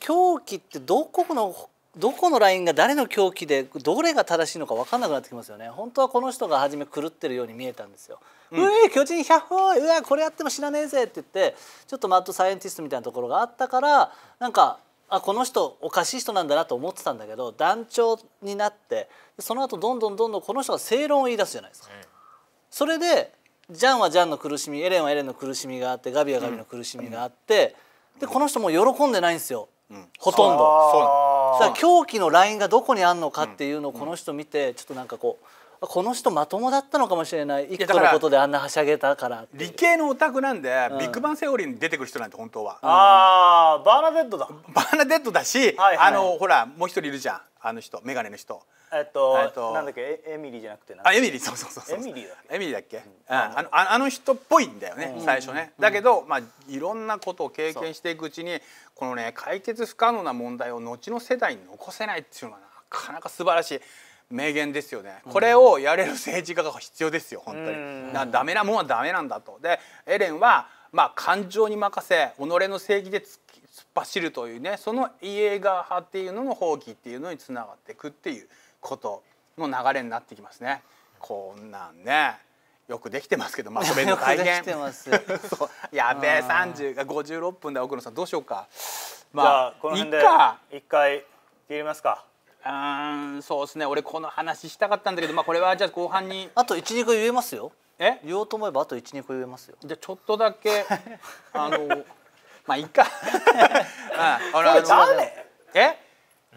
狂気ってどこのどこのラインが誰の狂気でどれが正しいのか分かんなくなってきますよね本当はこの人が初め狂ってるように見えたんですよ。うん、うえ巨人百歩うわこれやっても知らねえぜって言ってちょっとマッドサイエンティストみたいなところがあったからなんかあこの人おかしい人なんだなと思ってたんだけど団長になってその後どんどんどんどんこの人が正論を言い出すじゃないですか。うん、それでジャンはジャンの苦しみエレンはエレンの苦しみがあってガビはガビの苦しみがあって、うん、でこの人も喜んでないんですよ、ほとんど。さ狂気のラインがどこにあるのかっていうのをこの人見てちょっとなんかこう。この人まともだったのかもしれない一個のことであんなはしゃげたから理系のオタクなんで、うん、ビッグバンセオリーに出てくる人なんて本当は、うん、ああバーナデッドだバーナデッドだし、はいはい、あのほらもう一人いるじゃんあの人眼鏡の人えっと、っと、なんだっけエミリーじゃなくてあエミリーそうそうそうエミリーだエミリーだっけ、うんあのあの人っぽいんだよね、うん、最初ね、うん、だけど、まあいろんなことを経験していくうちにこのね解決不可能な問題を後の世代に残せないっていうのはなかなか素晴らしい名言ですよね、これをやれる政治家が必要ですよ本当に、だダメなもんはダメなんだとでエレンはまあ感情に任せ己の正義で突っ走るというねそのイエーガー派っていうのの放棄っていうのにつながっていくっていうことの流れになってきますねこんなんねよくできてますけど、まあ、<laughs> それの体験 <laughs> そうやべえ三十が五十六分で奥野さんどうしようかまあ一回切りますかうんそうですね俺この話したかったんだけどまあこれはじゃあ後半にあと一二個言えますよえ言おうと思えばあと一二個言えますよじゃあちょっとだけ <laughs> あのまあいっか <laughs> ああれ誰え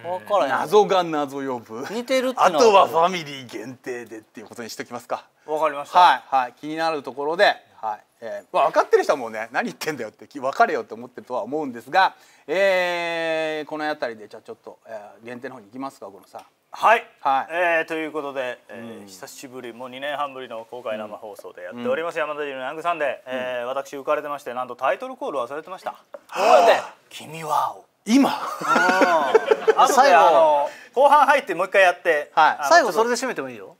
分からない謎が謎呼ぶ似てるってあとはファミリー限定でっていうことにしておきますかわかりましたはい、はい、気になるところでえー、まあ、分かってる人はもうね何言ってんだよって分かれよって思ってるとは思うんですが、えー、この辺りでじゃあちょっと、えー、限定の方に行きますかこのさん。はい、はいえー、ということで、えー、うん、久しぶりもう2年半ぶりの公開生放送でやっております、うん、山田流のヤングサンデー、うん、え私浮かれてましてなんとタイトルコール忘れてました。君は今あ最後後半入ってもう一回やって、はい、最後それで締めてもいいよ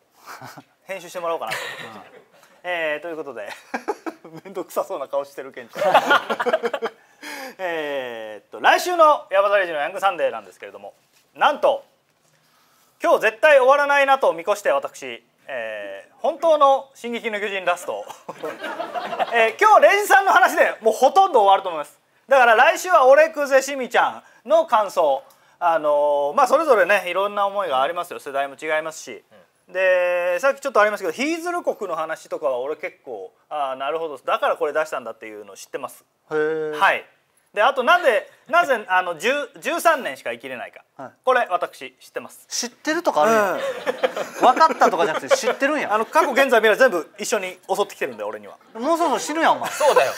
編集してもらおうかなえー、ということで <laughs> 面倒くさそうな顔してるけちゃん。<laughs> えっと来週の「山田レジのヤングサンデー」なんですけれどもなんと今日絶対終わらないなと見越して私、えー、本当の「進撃の巨人」ラスト、<laughs> えー、今日レジさんの話でもうほとんど終わると思いますだから来週は「俺クゼしみちゃん」の感想あのー、まあそれぞれねいろんな思いがありますよ世代も違いますし。でさっきちょっとありましたけどヒーズル国の話とかは俺結構ああなるほどだからこれ出したんだっていうの知ってます。はいであとなぜなぜあの13年しか生きれないか、はい、これ私知ってます知ってるとかあるやん、分かったとかじゃなくて知ってるんやあの過去現在未来全部一緒に襲ってきてるんで俺にはもうそろそろ死ぬやんお前そうだよ、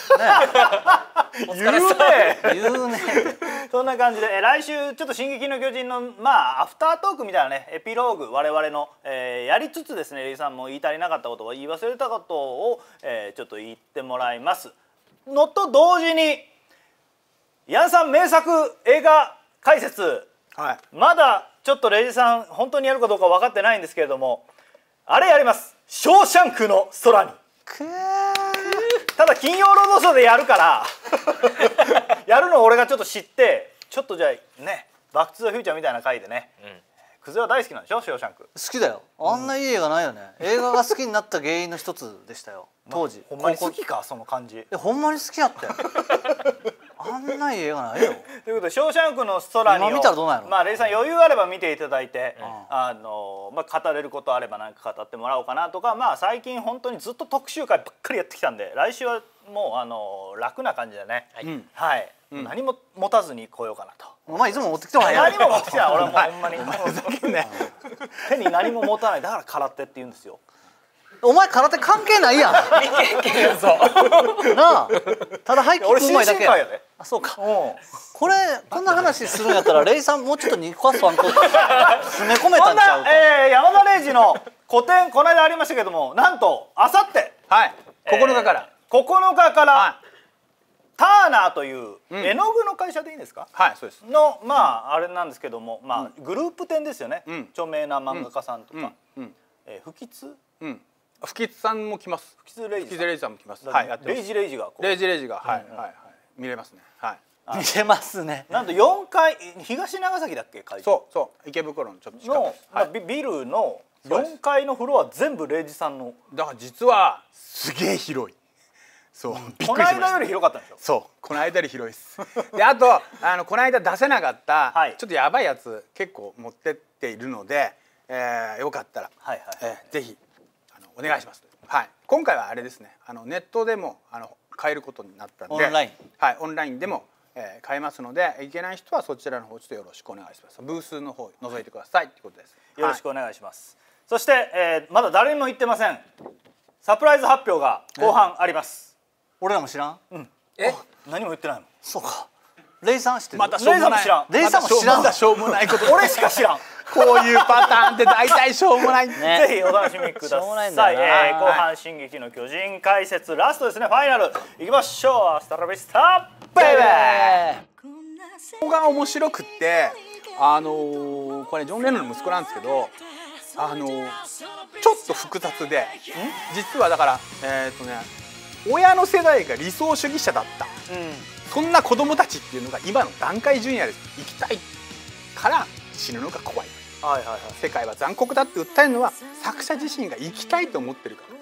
ね、<laughs> 言うね言うねそんな感じでえ来週ちょっと「進撃の巨人の」まあアフタートークみたいなねエピローグ我々の、えー、やりつつですねリーさんも言い足りなかったことを言い忘れたことを、えー、ちょっと言ってもらいますのと同時にヤンさん名作映画解説、はい、まだちょっとレイジさん本当にやるかどうか分かってないんですけれどもあれやります「ショーシャンクの空に」ただ「金曜ロードショー」でやるから <laughs> やるのを俺がちょっと知ってちょっとじゃあね「バック・トゥ・ザ・フューチャー」みたいな回でね、うんクズは大好きなんでしょシオシャンク好きだよあんないい映画ないよね、うん、映画が好きになった原因の一つでしたよ <laughs> 当時、ま、ほんまに好きかその感じほんまに好きやったよ <laughs> あんないい映画ないよということで「ショーシャンクの空に」今見たらどうなんやろまあレイさん余裕あれば見ていただいて、うん、あのまあ、語れることあればなんか語ってもらおうかなとかまあ最近本当にずっと特集会ばっかりやってきたんで来週はもうあの楽な感じだね、はい、はい何も持たずに来ようかなと。お前いつも持ってきた何も持ってきた俺はもうほんまに手に何も持たないだから空手って言うんですよお前空手関係ないやん未経験ぞなあただ入ってうまいだけあそうかこれこんな話するんやったらレイさんもうちょっと2個3個詰め込めたんちゃうかえ山田レイジの個展この間ありましたけどもなんとあさってはい9日から9日からターナーという絵の具の会社でいいんですか、はいそうですのまあ、あれなんですけども、まあ、グループ展ですよね、著名な漫画家さんとか、うんえ不吉、うん不吉さんも来ます。不吉レイジ。レイジさんも来ます。はい。レイジレイジが。レイジレイジが。はいはいはい。見れますね。はい。見れますね。なんと四階東長崎だっけ会社。そうそう池袋のちょっと近くの、ビルの四階のフロア全部レイジさんの。だから実はすげえ広い。そう、この間より広かったん <laughs> でしょそうこの間より広いですであとあのこの間出せなかった、はい、ちょっとやばいやつ結構持ってっているので、えー、よかったら、はいはいはえぜひあのお願いしますはい、今回はあれですねあのネットでもあの買えることになったんでオンライン、はい、オンラインでも、えー、買えますのでいけない人はそちらの方ちょっとよろしくお願いしますブースの方覗いてくださいってことです、よろしくお願いします、そして、えー、まだ誰にも言ってませんサプライズ発表が後半あります、俺らも知らん、うん、え何も言ってないもんそうかレイさん知ってるまたしょうもないレイさんも知らんだしょうもないこと俺しか知らんこういうパターンで大体しょうもない、ね、ぜひお楽しみくださいだ、えー、後半「進撃の巨人」解説ラストですねファイナルいきましょうアスタラビスタベイベーここが面白くってあのー、これジョン・レノンの息子なんですけどあのー、ちょっと複雑で実はだからえっ、ー、とね親の世代が理想主義者だった、うん、そんな子供たちっていうのが今の段階ジュニアで生きたいから死ぬのが怖い,、はいはいはい、世界は残酷だって訴えるのは作者自身が生きたいと思ってるから